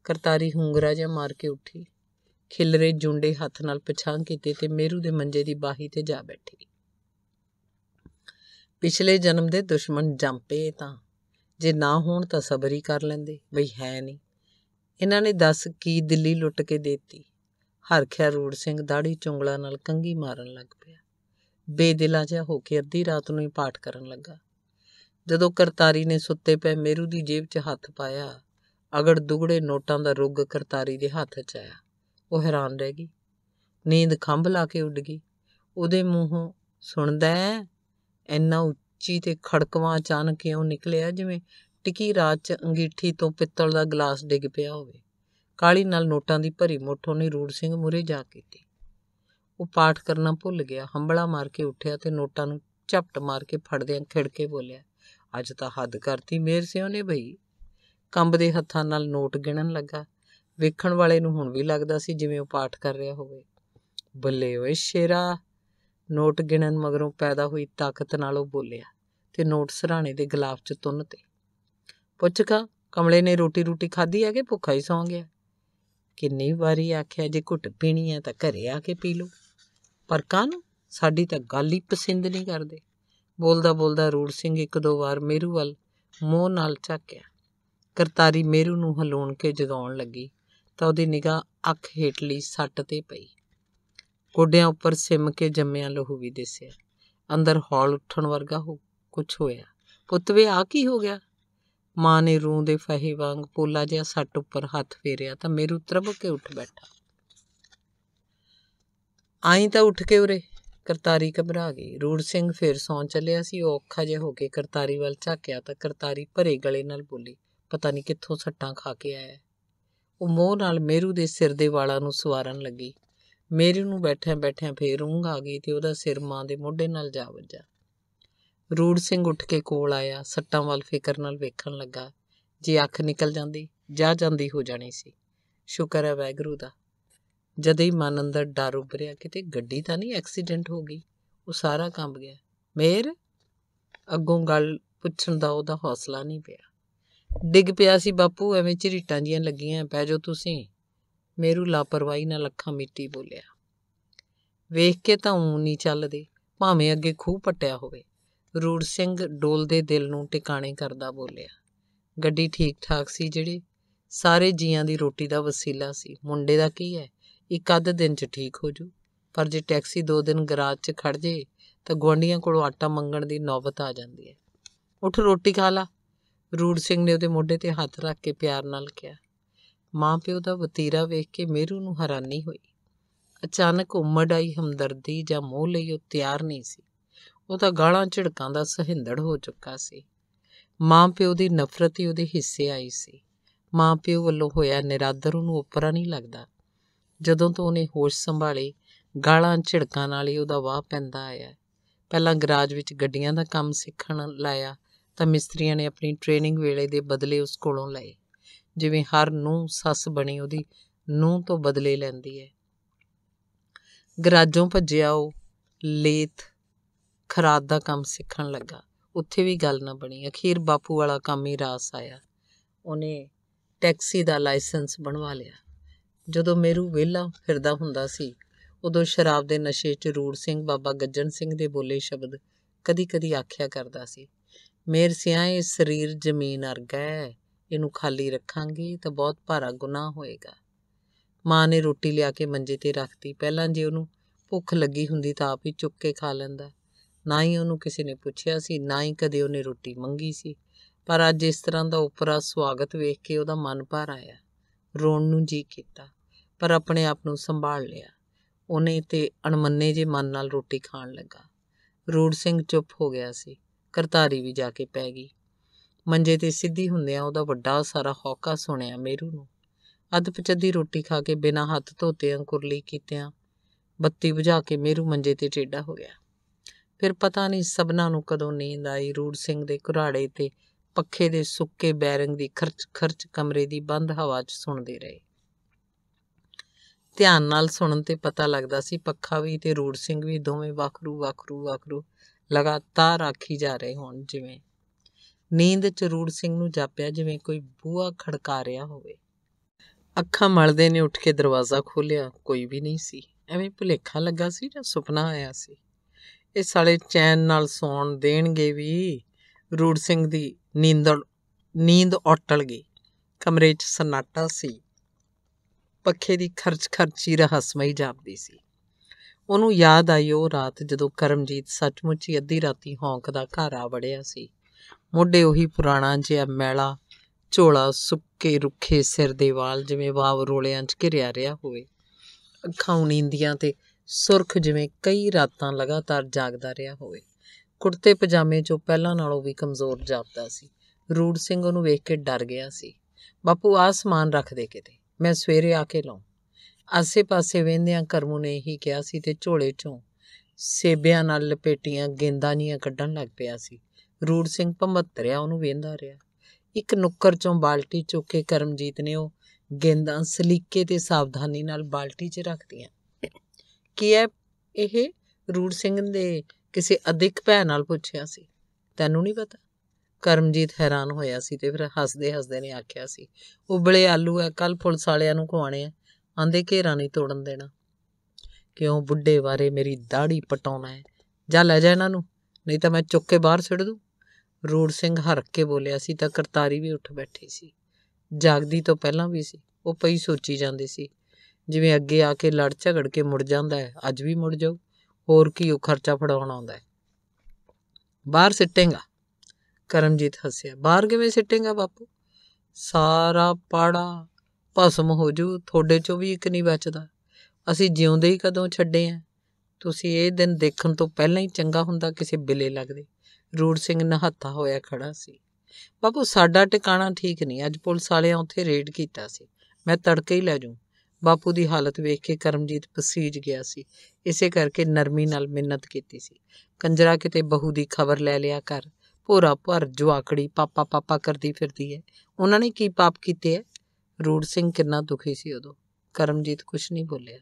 ਕਰਤਾਰੀ ਹੁੰਗਰਾ ਜਿਹਾ ਮਾਰ ਕੇ ਉੱਠੀ ਖਿਲਰੇ ਜੁੰਡੇ ਹੱਥ ਨਾਲ ਪਛਾਣ ਕੀਤੇ ਤੇ ਮੇਰੂ ਦੇ ਮੰਜੇ ਦੀ ਬਾਹੀ ਤੇ ਜਾ ਬੈਠੀ ਪਿਛਲੇ ਜਨਮ ਦੇ ਦੁਸ਼ਮਣ ਜੰਪੇ ਤਾਂ ਜੇ ਨਾ ਹੋਣ ਤਾਂ ਸਬਰ ਹੀ ਕਰ ਲੈਂਦੇ ਬਈ ਹੈ ਨਹੀਂ ਇਹਨਾਂ ਨੇ ਦੱਸ ਕੀ ਦਿੱਲੀ ਲੁੱਟ ਕੇ ਦੇਤੀ ਹਰਖਿਆ ਰੂੜ ਸਿੰਘ ਦਾੜੀ ਚੁੰਗਲਾ ਨਾਲ ਕੰਗੀ ਮਾਰਨ ਲੱਗ ਪਿਆ ਬੇਦਿਲਾ ਜਿਹਾ ਹੋ ਕੇ ਅੱਧੀ ਰਾਤ ਨੂੰ ਹੀ ਪਾਠ ਕਰਨ ਲੱਗਾ ਜਦੋਂ ਕਰਤਾਰੀ ਨੇ ਸੁੱਤੇ ਪਏ ਮੇਰੂ ਦੀ ਜੇਬ 'ਚ ਹੱਥ ਪਾਇਆ ਅਗੜ ਦੁਗੜੇ ਨੋਟਾਂ ਦਾ ਰੁੱਗ ਕਰਤਾਰੀ ਦੇ ਹੱਥ 'ਚ ਆਇਆ ਉਹ ਹੈਰਾਨ ਰਹਿ ਗਈ ਨੀਂਦ ਖੰਭ ਲਾ ਕੇ ਉੱਡ ਗਈ ਉਹਦੇ ਮੂੰਹੋਂ ਸੁਣਦਾ ਹੈ ਇੰਨਾ ਉੱਚੀ ਤੇ ਖੜਕਵਾ ਅਚਾਨਕ ਕਿਉਂ ਨਿਕਲਿਆ ਜਿਵੇਂ ਟਿੱਕੀ ਰਾਤ 'ਚ ਅੰਗੀਠੀ ਤੋਂ ਪਿੱਤਲ ਦਾ ਗਲਾਸ ਡਿੱਗ ਪਿਆ ਹੋਵੇ ਕਾਲੀ ਨਾਲ ਨੋਟਾਂ ਦੀ ਭਰੀ ਮੁੱਠ ਉਹਨੇ ਰੂੜ ਸਿੰਘ ਮੁਰੇ ਜਾ ਕੀਤੀ ਉਹ ਪਾਠ ਕਰਨਾ ਭੁੱਲ ਗਿਆ ਹੰਬਲਾ ਮਾਰ ਕੇ ਉੱਠਿਆ ਤੇ ਨੋਟਾਂ ਨੂੰ ਝਪਟ ਮਾਰ ਕੇ ਫੜਦਿਆਂ ਖਿੜਕੇ ਬੋਲਿਆ ਅੱਜ ਤਾਂ ਹੱਦ ਕਰਤੀ ਮੇਰ ਸਿਓ ਨੇ ਭਈ ਕੰਬਦੇ ਹੱਥਾਂ ਨਾਲ ਨੋਟ ਗਿਣਨ ਲੱਗਾ ਵੇਖਣ ਵਾਲੇ ਨੂੰ ਹੁਣ ਵੀ ਲੱਗਦਾ ਸੀ ਜਿਵੇਂ ਉਹ ਪਾਠ ਕਰ ਰਿਹਾ ਹੋਵੇ ਬੱਲੇ ਓਏ ਸ਼ੇਰਾ ਨੋਟ ਗਿਣਨ ਮਗਰੋਂ ਪੈਦਾ ਹੋਈ ਤਾਕਤ ਨਾਲ ਉਹ ਬੋਲਿਆ ਤੇ ਨੋਟ ਸਰਾਣੇ ਦੇ ਗਲਾਫ 'ਚ ਤੁੰਨ ਤੇ ਪੁੱਛਕਾ ਕਮਲੇ ਨੇ ਰੋਟੀ ਰੋਟੀ ਖਾਧੀ ਹੈ ਕਿ ਭੁੱਖਾ ਹੀ ਸੌਂ ਗਿਆ ਕਿੰਨੀ ਵਾਰੀ ਆਖਿਆ ਜੇ ਘੁੱਟ ਪੀਣੀ ਹੈ ਤਾਂ ਘਰੇ ਆ ਕੇ ਪੀ ਲਓ ਪਰ ਕਾਨ ਸਾਡੀ ਤਾਂ ਗੱਲ ਹੀ ਪਸੰਦ ਨਹੀਂ ਕਰਦੇ ਬੋਲਦਾ ਬੋਲਦਾ ਰੂੜ ਸਿੰਘ ਇੱਕ ਦੋ ਵਾਰ ਮੇਰੂ ਵੱਲ ਮੋਹ ਨਾਲ ਝਾਕਿਆ ਕਰਤਾਰੀ ਮੇਰੂ ਨੂੰ ਹਲੂਣ ਕੇ ਜਗਾਉਣ ਲੱਗੀ ਤਾਂ ਉਹਦੀ ਨਿਗਾਹ ਅੱਖ ਹੇਠਲੀ ਸੱਟ ਤੇ ਪਈ ਗੋਡਿਆਂ ਉੱਪਰ ਸਿਮ ਕੇ ਜੰਮਿਆ ਲਹੂ ਵੀ ਦਿਸਿਆ ਅੰਦਰ ਹੌਲ ਉੱਠਣ ਵਰਗਾ ਹੋ ਕੁਝ ਹੋਇਆ ਪੁੱਤ ਵੇ ਆ ਕੀ ਹੋ ਗਿਆ ਮਾਂ ਨੇ ਰੂਹ ਦੇ ਫਹੇ ਵਾਂਗ ਪੋਲਾ ਜਿਹਾ ਸੱਟ ਉੱਪਰ ਹੱਥ ਫੇਰਿਆ ਤਾਂ ਮੇਰੂ ਤਰਬ ਕੇ ਉੱਠ ਬੈਠਾ ਆਈ ਤਾਂ ਉੱਠ ਕੇ ਉਰੇ ਕਰਤਾਰੀ ਘਬਰਾ ਗਈ ਰੂੜ ਸਿੰਘ ਫੇਰ ਸੌਂ ਚੱਲਿਆ ਸੀ ਉਹ ਔਖਾ ਜਿਹਾ ਹੋ ਕੇ ਕਰਤਾਰੀ ਵੱਲ ਝਾਕਿਆ ਤਾਂ ਕਰਤਾਰੀ ਭਰੇ ਗਲੇ ਨਾਲ ਬੋਲੀ ਪਤਾ ਨਹੀਂ ਕਿੱਥੋਂ ਸੱਟਾਂ ਖਾ ਕੇ ਆਇਆ ਉਹ ਮੋਹ ਨਾਲ ਮੇਰੂ ਦੇ ਸਿਰ ਦੇ ਵਾਲਾਂ ਨੂੰ ਸਵਾਰਨ ਲੱਗੀ ਮੇਰੂ ਨੂੰ ਬੈਠਿਆਂ ਬੈਠਿਆਂ ਫੇਰ ਰੂੰਗ ਆ ਗਈ ਤੇ ਉਹਦਾ ਸਿਰ ਮਾਂ ਦੇ ਮੋਢੇ ਨਾਲ ਜਾ ਵੱਜਾ ਰੂੜ ਸਿੰਘ ਉੱਠ ਕੇ ਕੋਲ ਆਇਆ ਸੱਟਾਂ ਵੱਲ ਫਿਕਰ ਨਾਲ ਵੇਖਣ ਲੱਗਾ ਜੇ ਅੱਖ ਨਿਕਲ ਜਾਂਦੀ ਜਾ ਜਾਂਦੀ ਹੋ ਜਾਣੀ ਸੀ ਸ਼ੁਕਰ ਹੈ ਵੈਗਰੂ ਦਾ ਜਦ ਹੀ ਮਨ ਅੰਦਰ ਡਰ ਉਭਰਿਆ ਕਿਤੇ ਗੱਡੀ ਤਾਂ ਨਹੀਂ ਐਕਸੀਡੈਂਟ ਹੋ ਗਈ ਉਹ ਸਾਰਾ ਕੰਬ ਗਿਆ ਮੇਰ ਅੱਗੋਂ ਗੱਲ ਪੁੱਛਣ ਦਾ ਉਹਦਾ ਹੌਸਲਾ ਨਹੀਂ ਪਿਆ ਡਿੱਗ ਪਿਆ ਸੀ ਬਾਪੂ ਐਵੇਂ ਝਰੀਟਾਂ ਜੀਆਂ ਲੱਗੀਆਂ ਪੈ ਜਾਓ ਤੁਸੀਂ ਮੇਰੂ ਲਾਪਰਵਾਹੀ ਨਾਲ ਅੱਖਾਂ ਮਿੱਟੀ ਬੋਲਿਆ ਵੇਖ ਕੇ ਤਾਂ ਉਂ ਨਹੀਂ ਚੱਲਦੇ ਭਾਵੇਂ ਅੱਗੇ ਖੂਹ ਪਟਿਆ ਹੋਵੇ ਰੂੜ ਸਿੰਘ ਡੋਲਦੇ ਦਿਲ ਨੂੰ ਟਿਕਾਣੇ ਕਰਦਾ ਬੋਲਿਆ ਗੱਡੀ ਠੀਕ ਠਾਕ ਸੀ ਜਿਹੜੀ ਸਾਰੇ ਜੀਆਂ ਦੀ ਰੋਟੀ ਦਾ ਵਸੀਲਾ ਸੀ ਮੁੰਡੇ ਦਾ ਕੀ ਹੈ ਇੱਕ ਅੱਧ ਦਿਨ 'ਚ ਠੀਕ ਹੋ ਜੂ ਪਰ ਜੇ ਟੈਕਸੀ 2 ਦਿਨ ਗਰਾਜ 'ਚ ਖੜ ਜੇ ਤਾਂ ਗਵਾਂਡੀਆਂ ਕੋਲੋਂ ਆਟਾ ਮੰਗਣ ਦੀ ਨੌਬਤ ਆ ਜਾਂਦੀ ਹੈ ਉੱਠ ਰੋਟੀ ਖਾ ਲਾ ਰੂੜ ਸਿੰਘ ਨੇ ਉਹਦੇ ਮੋਢੇ ਤੇ ਹੱਥ ਰੱਖ ਕੇ ਪਿਆਰ ਨਾਲ ਕਿਹਾ ਮਾਂ ਪਿਓ ਦਾ ਵਤੀਰਾ ਵੇਖ ਕੇ ਮੇਰੂ ਨੂੰ ਹੈਰਾਨੀ ਹੋਈ ਅਚਾਨਕ ਉਮੜ ਆਈ ਹਮਦਰਦੀ ਜਾਂ ਮੋਹ ਲਈ ਉਹ ਤਿਆਰ ਨਹੀਂ ਸੀ ਉਹ ਤਾਂ ਗਾਲਾਂ ਝਿੜਕਾਂ ਦਾ ਸਹਿੰਦੜ ਹੋ ਚੁੱਕਾ ਸੀ ਮਾਂ ਪਿਓ ਦੀ ਨਫ਼ਰਤ ਹੀ ਉਹਦੇ ਹਿੱਸੇ ਆਈ ਸੀ ਮਾਂ ਪਿਓ ਵੱਲੋਂ ਹੋਇਆ ਨਿਰਾਦਰ ਉਹਨੂੰ ਉਪਰਾ ਨਹੀਂ ਲੱਗਦਾ ਜਦੋਂ ਤੋਂ ਉਹਨੇ ਹੋਸ਼ ਸੰਭਾਲੇ ਗਾਲਾਂ ਝਿੜਕਾਂ ਨਾਲ ਹੀ ਉਹਦਾ ਵਾਹ ਪੈਂਦਾ ਆਇਆ ਪਹਿਲਾਂ ਗਰਾਜ ਵਿੱਚ ਗੱਡੀਆਂ ਦਾ ਕੰਮ ਸਿੱਖਣ ਲਾਇਆ ਤਾਂ ਮਿਸਤਰੀਆਂ ਨੇ ਆਪਣੀ ਟ੍ਰੇਨਿੰਗ ਵੇਲੇ ਦੇ ਬਦਲੇ ਉਸ ਕੋਲੋਂ ਲਏ ਜਿਵੇਂ ਹਰ ਨੂੰ ਸੱਸ ਬਣੀ ਉਹਦੀ ਨੂੰ ਤੋਂ ਬਦਲੇ ਲੈਂਦੀ ਹੈ ਗਰਾਜੋਂ ਭੱਜਿਆ ਉਹ ਲੇਥ ਖਰਾਦ ਦਾ ਕੰਮ ਸਿੱਖਣ ਲੱਗਾ ਉੱਥੇ ਵੀ ਗੱਲ ਨਾ ਬਣੀ ਅਖੀਰ ਬਾਪੂ ਵਾਲਾ ਕੰਮ ਹੀ ਰਾਸ ਆਇਆ ਉਹਨੇ ਟੈਕਸੀ ਦਾ ਲਾਇਸੈਂਸ ਬਣਵਾ ਲਿਆ ਜਦੋਂ ਮੇਰੂ ਵਿਹਲਾ ਫਿਰਦਾ ਹੁੰਦਾ ਸੀ ਉਦੋਂ ਸ਼ਰਾਬ ਦੇ ਨਸ਼ੇ 'ਚ ਰੂੜ ਸਿੰਘ ਬਾਬਾ ਗੱਜਣ ਸਿੰਘ ਦੇ ਬੋਲੇ ਸ਼ਬਦ ਕਦੀ-ਕਦੀ ਆਖਿਆ ਕਰਦਾ ਸੀ ਮੇਰ ਸਿਆਂ ਇਹ ਸਰੀਰ ਜ਼ਮੀਨ ਅਰਗਾ ਹੈ ਇਹਨੂੰ ਖਾਲੀ ਰੱਖਾਂਗੀ ਤਾਂ ਬਹੁਤ ਭਾਰਾ ਗੁਨਾਹ ਹੋਏਗਾ ਮਾਂ ਨੇ ਰੋਟੀ ਲਿਆ ਕੇ ਮੰਜੇ ਤੇ ਰੱਖਤੀ ਪਹਿਲਾਂ ਜੇ ਉਹਨੂੰ ਭੁੱਖ ਲੱਗੀ ਹੁੰਦੀ ਤਾਂ ਆਪ ਹੀ ਚੁੱਕ ਕੇ ਖਾ ਲੈਂਦਾ ਨਾ ਹੀ ਉਹਨੂੰ ਕਿਸੇ ਨੇ ਪੁੱਛਿਆ ਸੀ ਨਾ ਹੀ ਕਦੇ ਉਹਨੇ ਰੋਟੀ ਮੰਗੀ ਸੀ ਪਰ ਅੱਜ ਇਸ ਤਰ੍ਹਾਂ ਦਾ ਉਪਰਾ ਸਵਾਗਤ ਵੇਖ ਕੇ ਉਹਦਾ ਮਨ ਭਰ ਆਇਆ ਰੋਣ ਨੂੰ ਜੀ ਕੀਤਾ ਪਰ ਆਪਣੇ ਆਪ ਨੂੰ ਸੰਭਾਲ ਲਿਆ ਉਹਨੇ ਤੇ ਅਣਮੰਨੇ ਜੇ ਮਨ ਨਾਲ ਰੋਟੀ ਖਾਣ ਲੱਗਾ ਰੂੜ ਸਿੰਘ ਚੁੱਪ ਹੋ ਗਿਆ ਸੀ ਕਰਤਾਰੀ ਵੀ ਜਾ ਕੇ ਪੈ ਗਈ ਮੰਜੇ ਤੇ ਸਿੱਧੀ ਹੁੰਦਿਆਂ ਉਹਦਾ ਵੱਡਾ ਸਾਰਾ ਹੌਕਾ ਸੁਣਿਆ ਮੇਰੂ ਨੂੰ ਅੱਧ ਪਚੱਦੀ ਰੋਟੀ ਖਾ ਕੇ ਬਿਨਾਂ ਹੱਥ ਧੋਤੇ ਅੰਕੁਰਲੀ ਕੀਤਿਆਂ ਬੱਤੀ ਬੁਝਾ ਕੇ ਮੇਰੂ ਮੰਜੇ ਤੇ ਟੇਡਾ ਹੋ ਗਿਆ ਫਿਰ ਪਤਾ ਨਹੀਂ ਸਭਨਾਂ ਨੂੰ ਕਦੋਂ ਨੀਂਦ ਆਈ ਰੂੜ ਸਿੰਘ ਦੇ ਘੁਰਾੜੇ ਤੇ ਪੱਖੇ ਦੇ ਸੁੱਕੇ ਬੈਰੰਗ ਦੀ ਖਰਚ ਖਰਚ ਕਮਰੇ ਦੀ ਬੰਦ ਹਵਾ 'ਚ ਸੁਣਦੇ ਰਹੇ ਧਿਆਨ ਨਾਲ ਸੁਣਨ ਤੇ ਪਤਾ ਲੱਗਦਾ ਸੀ ਪੱਖਾ ਵੀ ਤੇ ਰੂੜ ਸਿੰਘ ਵੀ ਦੋਵੇਂ ਵੱਖਰੂ ਵੱਖਰੂ ਵੱਖਰੂ ਲਗਾਤਾਰ ਆਖੀ ਜਾ ਰਹੇ ਹੋਣ ਜਿਵੇਂ ਨੀਂਦ ਚ ਰੂੜ ਸਿੰਘ ਨੂੰ ਜਾਪਿਆ ਜਿਵੇਂ ਕੋਈ ਬੂਹਾ ਖੜਕਾ ਰਿਹਾ ਹੋਵੇ ਅੱਖਾਂ ਮਲਦੇ ਨੇ ਉੱਠ ਕੇ ਦਰਵਾਜ਼ਾ ਖੋਲ੍ਹਿਆ ਕੋਈ ਵੀ ਨਹੀਂ ਸੀ ਐਵੇਂ ਭੁਲੇਖਾ ਲੱਗਾ ਸੀ ਜਾਂ ਸੁਪਨਾ ਆਇਆ ਸੀ ਇਹ ਸਾਲੇ ਚੈਨ ਨਾਲ ਸੌਣ ਦੇਣਗੇ ਵੀ ਰੂੜ ਸਿੰਘ ਦੀ ਨੀਂਦ ਨੀਂਦ ਔਟਲ ਗਈ ਕਮਰੇ 'ਚ ਸਨਾਟਾ ਸੀ ਪੱਖੇ ਦੀ ਖਰਚ ਖਰਚੀ ਰਹੱਸਮਈ ਜਾਪਦੀ ਸੀ ਉਹਨੂੰ ਯਾਦ ਆਈ ਉਹ ਰਾਤ ਜਦੋਂ ਕਰਮਜੀਤ ਸੱਚਮੁੱਚ ਹੀ ਅੱਧੀ ਰਾਤੀ ਹੌਂਕਦਾ ਘਰ ਆ ਵੜਿਆ ਸੀ ਮੋਢੇ ਉਹੀ ਪੁਰਾਣਾ ਜਿਹਾ ਮੈਲਾ ਝੋਲਾ ਸੁੱਕੇ ਰੁੱਖੇ ਸਿਰ ਦੇ ਵਾਲ ਜਿਵੇਂ ਵਾਵ ਰੋਲਿਆਂ 'ਚ ਘਿਰਿਆ ਰਿਹਾ ਹੋਵੇ ਅੱਖਾਂ ਉਨੀਂਦੀਆਂ ਤੇ ਸੁਰਖ ਜਿਵੇਂ ਕਈ ਰਾਤਾਂ ਲਗਾਤਾਰ ਜਾਗਦਾ ਰਿਹਾ ਹੋਵੇ ਕੁੜਤੇ ਪਜਾਮੇ 'ਚੋਂ ਪਹਿਲਾਂ ਨਾਲੋਂ ਵੀ ਕਮਜ਼ੋਰ ਜਾਪਦਾ ਸੀ ਰੂੜ ਸਿੰਘ ਉਹਨੂੰ ਵੇਖ ਕੇ ਡਰ ਗਿਆ ਸੀ ਬਾਪੂ ਆਸਮਾਨ ਰੱਖ ਦੇ ਕਿਤੇ ਮੈਂ ਸਵੇਰੇ ਆ ਕੇ ਲਾਂ ਆਸੇ-ਪਾਸੇ ਵੇਂਦਿਆਂ ਕਰਮੂ ਨੇ ਇਹੀ ਕਿਹਾ ਸੀ ਤੇ ਝੋਲੇ 'ਚੋਂ ਸੇਬਿਆਂ ਨਾਲ ਲਪੇਟੀਆਂ ਗੇਂਦਾਂ ਨੀਆਂ ਕੱਢਣ ਲੱਗ ਪਿਆ ਸੀ ਰੂੜ ਸਿੰਘ ਭੰਬਤਰਿਆ ਉਹਨੂੰ ਵੇਂਦਾ ਰਿਹਾ ਇੱਕ ਨੁੱਕਰ 'ਚੋਂ ਬਾਲਟੀ ਚੁੱਕ ਕੇ ਕਰਮਜੀਤ ਨੇ ਉਹ ਗੇਂਦਾਂ ਸਲੀਕੇ ਤੇ ਸਾਵਧਾਨੀ ਨਾਲ ਬਾਲਟੀ 'ਚ ਰੱਖਦੀਆਂ ਕੀ ਹੈ ਇਹ ਰੂੜ ਸਿੰਘ ਦੇ ਕਿਸੇ ਅਧਿਕ ਭੈ ਨਾਲ ਪੁੱਛਿਆ ਸੀ ਤੈਨੂੰ ਨਹੀਂ ਪਤਾ ਕਰਮਜੀਤ ਹੈਰਾਨ ਹੋਇਆ ਸੀ ਤੇ ਫਿਰ ਹੱਸਦੇ ਹੱਸਦੇ ਨੇ ਆਖਿਆ ਸੀ ਉਬਲੇ ਆਲੂ ਐ ਕੱਲ ਪੁਲਿਸ ਵਾਲਿਆਂ ਨੂੰ ਖਵਾਣੇ ਆ ਆਂਦੇ ਘੇਰਾ ਨਹੀਂ ਤੋੜਨ ਦੇਣਾ ਕਿਉਂ ਬੁੱਢੇ ਬਾਰੇ ਮੇਰੀ ਦਾੜੀ ਪਟਾਉਣਾ ਹੈ ਜਾਂ ਲੈ ਜਾ ਇਹਨਾਂ ਨੂੰ ਨਹੀਂ ਤਾਂ ਮੈਂ ਚੁੱਕ ਕੇ ਬਾਹਰ ਸਿੱਟ ਦੂੰ ਰੂੜ ਸਿੰਘ ਹਰਕ ਕੇ ਬੋਲਿਆ ਸੀ ਤਾਂ ਕਰਤਾਰੀ ਵੀ ਉੱਠ ਬੈਠੀ ਸੀ ਜਾਗਦੀ ਤੋਂ ਪਹਿਲਾਂ ਵੀ ਸੀ ਉਹ ਪਈ ਸੋਚੀ ਜਾਂਦੀ ਸੀ ਜਿਵੇਂ ਅੱਗੇ ਆ ਕੇ ਲੜ ਝਗੜ ਕੇ ਮੁੜ ਜਾਂਦਾ ਹੈ ਅੱਜ ਵੀ ਮੁੜ ਜਾਊ ਹੋਰ ਕੀ ਉਹ ਖਰਚਾ ਫੜਾਉਣ ਆਉਂਦਾ ਹੈ ਬਾਹਰ ਸਿੱਟੇਗਾ ਕਰਮਜੀਤ ਹੱਸਿਆ ਬਾਹਰ ਕਿਵੇਂ ਸਿੱਟੇਗਾ ਬਾਪੂ ਸਾਰਾ ਪਾੜਾ ਭਸਮ ਹੋ ਜੂ ਤੁਹਾਡੇ ਚੋਂ ਵੀ ਇੱਕ ਨਹੀਂ ਬਚਦਾ ਅਸੀਂ ਜਿਉਂਦੇ ਹੀ ਕਦੋਂ ਛੱਡੇ ਆ ਤੁਸੀਂ ਇਹ ਦਿਨ ਦੇਖਣ ਤੋਂ ਪਹਿਲਾਂ ਹੀ ਚੰਗਾ ਹੁੰਦਾ ਕਿਸੇ ਬਿਲੇ ਲੱਗਦੇ ਰੂੜ ਸਿੰਘ ਨਹਾਤਾ ਹੋਇਆ ਖੜਾ ਸੀ ਬਾਪੂ ਸਾਡਾ ਟਿਕਾਣਾ ਠੀਕ ਨਹੀਂ ਅੱਜ ਪੁਲਿਸ ਵਾਲਿਆਂ ਉੱਥੇ ਰੇਡ ਕੀਤਾ ਸੀ ਮੈਂ ਤੜਕੇ ਹੀ ਲੈ ਜੂ ਬਾਪੂ ਦੀ ਹਾਲਤ ਵੇਖ ਕੇ ਕਰਮਜੀਤ ਪਸੀਜ ਗਿਆ ਸੀ ਇਸੇ ਕਰਕੇ ਨਰਮੀ ਨਾਲ ਮਿੰਨਤ ਕੀਤੀ ਸੀ ਕੰਜਰਾ ਕਿਤੇ ਬਹੂ ਦੀ ਖਬਰ ਲੈ ਲਿਆ ਕਰ ਭੋਰਾ ਭਰ ਜਵਾਕੜੀ ਪਾਪਾ ਪਾਪਾ ਕਰਦੀ ਫਿਰਦੀ ਹੈ ਉਹਨਾਂ ਨੇ ਕੀ ਪਾਪ ਕੀਤੇ ਹੈ ਰੂੜ ਸਿੰਘ ਕਿੰਨਾ ਦੁਖੀ ਸੀ ਉਦੋਂ ਕਰਮਜੀਤ ਕੁਝ ਨਹੀਂ ਬੋਲਿਆ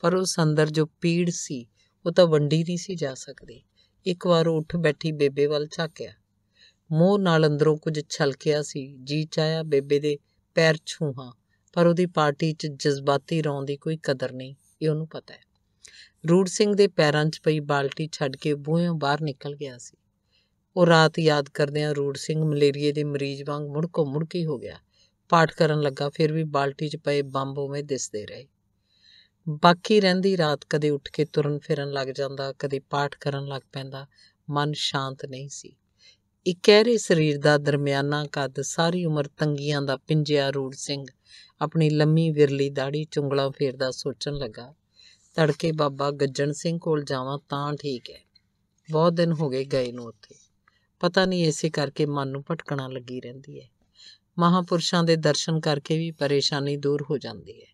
ਪਰ ਉਸ ਅੰਦਰ ਜੋ ਪੀੜ ਸੀ ਉਹ ਤਾਂ ਵੰਡੀ ਨਹੀਂ ਸੀ ਜਾ ਸਕਦੀ ਇੱਕ ਵਾਰ ਉੱਠ ਬੈਠੀ ਬੇਬੇ ਵੱਲ ਝਾਕਿਆ ਮੋਹ ਨਾਲ ਅੰਦਰੋਂ ਕੁਝ ਛਲਕਿਆ ਸੀ ਜੀ ਚਾਇਆ ਬੇਬੇ ਦੇ ਪੈਰ ਛੂਹਾਂ ਪਰ ਉਹਦੀ ਪਾਰਟੀ 'ਚ ਜਜ਼ਬਾਤੀ ਰੌਣ ਦੀ ਕੋਈ ਕਦਰ ਨਹੀਂ ਇਹ ਉਹਨੂੰ ਪਤਾ ਹੈ ਰੂੜ ਸਿੰਘ ਦੇ ਪੈਰਾਂ 'ਚ ਪਈ ਬਾਲਟੀ ਛੱਡ ਕੇ ਬੂਹਿਓਂ ਬਾਹਰ ਨਿਕਲ ਗਿਆ ਸੀ ਉਹ ਰਾਤ ਯਾਦ ਕਰਦਿਆਂ ਰੂੜ ਸਿੰਘ ਮਲੇਰੀਏ ਦੇ ਮਰੀਜ਼ ਵਾਂਗ ਮੁੜਕੋ ਮੁੜਕੀ ਹੋ ਗਿਆ ਪਾਠ ਕਰਨ ਲੱਗਾ ਫਿਰ ਵੀ ਬਾਲਟੀ 'ਚ ਪਏ ਬੰਬ ਉਵੇਂ ਦਿਸਦੇ ਰਹੇ ਬਾਕੀ ਰਹਿੰਦੀ ਰਾਤ ਕਦੇ ਉੱਠ ਕੇ ਤੁਰਨ ਫਿਰਨ ਲੱਗ ਜਾਂਦਾ ਕਦੇ ਪਾਠ ਕਰਨ ਲੱਗ ਪੈਂਦਾ ਮਨ ਸ਼ਾਂਤ ਨਹੀਂ ਸੀ ਇਕਹਿਰੇ ਸਰੀਰ ਦਾ ਦਰਮਿਆਨਾ ਕੱਦ ਸਾਰੀ ਉਮਰ ਤੰਗੀਆਂ ਦਾ ਪਿੰਜਿਆ ਰੂੜ ਸਿੰਘ ਆਪਣੀ ਲੰਮੀ ਵਿਰਲੀ ਦਾੜੀ ਚੁੰਗਲਾ ਫੇਰਦਾ ਸੋਚਣ ਲੱਗਾ ਤੜਕੇ ਬਾਬਾ ਗੱਜਣ ਸਿੰਘ ਕੋਲ ਜਾਵਾਂ ਤਾਂ ਠੀਕ ਹੈ ਬਹੁਤ ਦਿਨ ਹੋ ਗਏ ਗਏ ਨੂੰ ਉੱਥੇ ਪਤਾ ਨਹੀਂ ਐਸੀ ਕਰਕੇ ਮਨ ਨੂੰ ਭਟਕਣਾ ਲੱਗੀ ਰਹਿੰਦੀ ਹੈ ਮਹਾਪੁਰਸ਼ਾਂ ਦੇ ਦਰਸ਼ਨ ਕਰਕੇ ਵੀ ਪਰੇਸ਼ਾਨੀ ਦੂਰ ਹੋ ਜਾਂਦੀ ਹੈ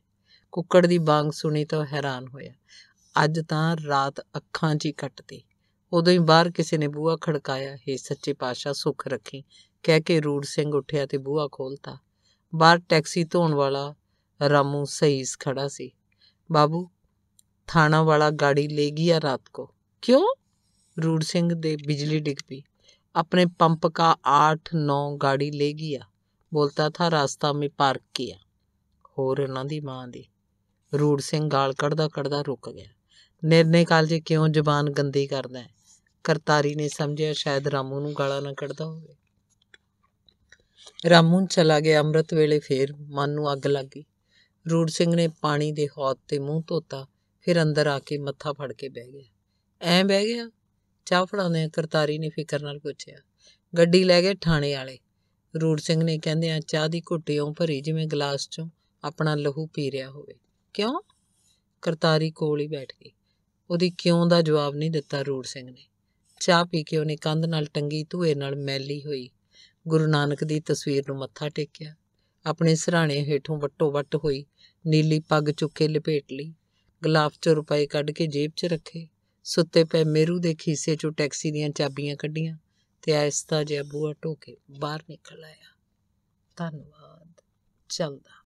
ਕੁੱਕੜ ਦੀ ਬਾਂਗ ਸੁਣੀ ਤਾਂ ਹੈਰਾਨ ਹੋਇਆ ਅੱਜ ਤਾਂ ਰਾਤ ਅੱਖਾਂ 'ਚ ਹੀ ਕੱਟਦੀ ਉਦੋਂ ਹੀ ਬਾਹਰ ਕਿਸੇ ਨੇ ਬੂਹਾ ਖੜਕਾਇਆ ਹੇ ਸੱਚੇ ਪਾਤਸ਼ਾਹ ਸੁੱਖ ਰੱਖੀ ਕਹਿ ਕੇ ਰੂੜ ਸਿੰਘ ਉੱਠਿਆ ਤੇ ਬੂਹਾ ਖੋਲਤਾ ਬਾਹਰ ਟੈਕਸੀ ਧੋਣ ਵਾਲਾ ਰਾਮੂ ਸਹੀਸ ਖੜਾ ਸੀ ਬਾਬੂ ਥਾਣਾ ਵਾਲਾ ਗਾੜੀ ਲੈ ਗਿਆ ਰਾਤ ਕੋ ਕਿਉਂ ਰੂੜ ਸਿੰਘ ਦੇ ਬਿਜਲੀ ਡਿੱਗ ਪਈ ਆਪਣੇ ਪੰਪ ਕਾ 8 9 ਗਾੜੀ ਲੈ ਗਿਆ ਥਾ था ਮੇ ਪਾਰਕ ਕੀਆ ਹੋਰ ਉਹਨਾਂ ਦੀ ਮਾਂ ਦੀ ਰੂੜ ਸਿੰਘ ਗਾਲ ਕੱਢਦਾ ਕੱਢਦਾ ਰੁਕ ਗਿਆ ਨਿਰਨੇ ਕਾਲਜੇ ਕਿਉਂ ਜ਼ਬਾਨ ਗੰਦੀ ਕਰਦਾ ਹੈ ਕਰਤਾਰੀ ਨੇ ਸਮਝਿਆ ਸ਼ਾਇਦ ਰਾਮੂ ਨੂੰ ਗਾਲਾਂ ਨਾ ਕੱਢਦਾ ਹੋਵੇ ਰਾਮੂ ਚਲਾ ਗਿਆ ਅੰਮ੍ਰਿਤ ਵੇਲੇ ਫੇਰ ਮਨ ਨੂੰ ਅੱਗ ਲੱਗੀ ਰੂੜ ਸਿੰਘ ਨੇ ਪਾਣੀ ਦੇ ਹੌਦ ਤੇ ਮੂੰਹ ਧੋਤਾ ਫਿਰ ਅੰਦਰ ਆ ਕੇ ਮੱਥਾ ਫੜ ਕੇ ਬਹਿ ਗਿਆ ਐਂ ਬਹਿ ਗਿਆ ਚਾਹ ਫੜਾਉਂਦੇ ਕਰਤਾਰੀ ਨੇ ਫਿਕਰ ਨਾਲ ਪੁੱਛਿਆ ਗੱਡੀ ਲੈ ਗਏ ਥਾਣੇ ਵਾਲੇ ਰੂੜ ਸਿੰਘ ਨੇ ਕਹਿੰਦੇ ਆ ਚਾਹ ਦੀ ਘੁੱਟੀ ਭਰੀ ਜਿਵੇਂ ਗਲਾਸ 'ਚੋਂ ਆਪਣਾ ਲਹੂ ਪੀ ਰਿਹਾ ਹੋਵੇ ਕਿਉਂ ਕਰਤਾਰੀ ਕੋਲ ਹੀ ਬੈਠ ਗਈ ਉਹਦੀ ਕਿਉਂ ਦਾ ਜਵਾਬ ਨਹੀਂ ਦਿੱਤਾ ਰੂੜ ਸਿੰਘ ਨੇ ਚਾਹ ਪੀ ਕੇ ਉਹਨੇ ਕੰਧ ਨਾਲ ਟੰਗੀ ਧੂਏ ਨਾਲ ਮੈਲੀ ਹੋਈ ਗੁਰੂ ਨਾਨਕ ਦੀ ਤਸਵੀਰ ਨੂੰ ਮੱਥਾ ਟੇਕਿਆ ਆਪਣੇ ਸਿਰਾਣੇ ਹੇਠੋਂ ਵੱਟੋ ਵੱਟ ਹੋਈ ਨੀਲੀ ਪੱਗ ਚੁੱਕੇ ਲਪੇਟ ਲਈ ਗਲਾਫ 'ਚ ਰੁਪਏ ਕੱਢ ਕੇ ਜੇਬ 'ਚ ਰੱਖੇ ਸੁੱਤੇ ਪਏ ਮੇਰੂ ਦੇ ਖੀਸੇ 'ਚੋਂ ਟੈਕਸੀ ਦੀਆਂ ਚਾਬੀਆਂ ਕੱਢੀਆਂ ਤੇ ਆਇਸਤਾ ਜਿਹਾ ਬੂਹਾ ਟੋਕੇ ਬਾਹਰ ਨਿਕਲ ਆਇਆ ਧੰਨਵਾਦ ਚਲਦਾ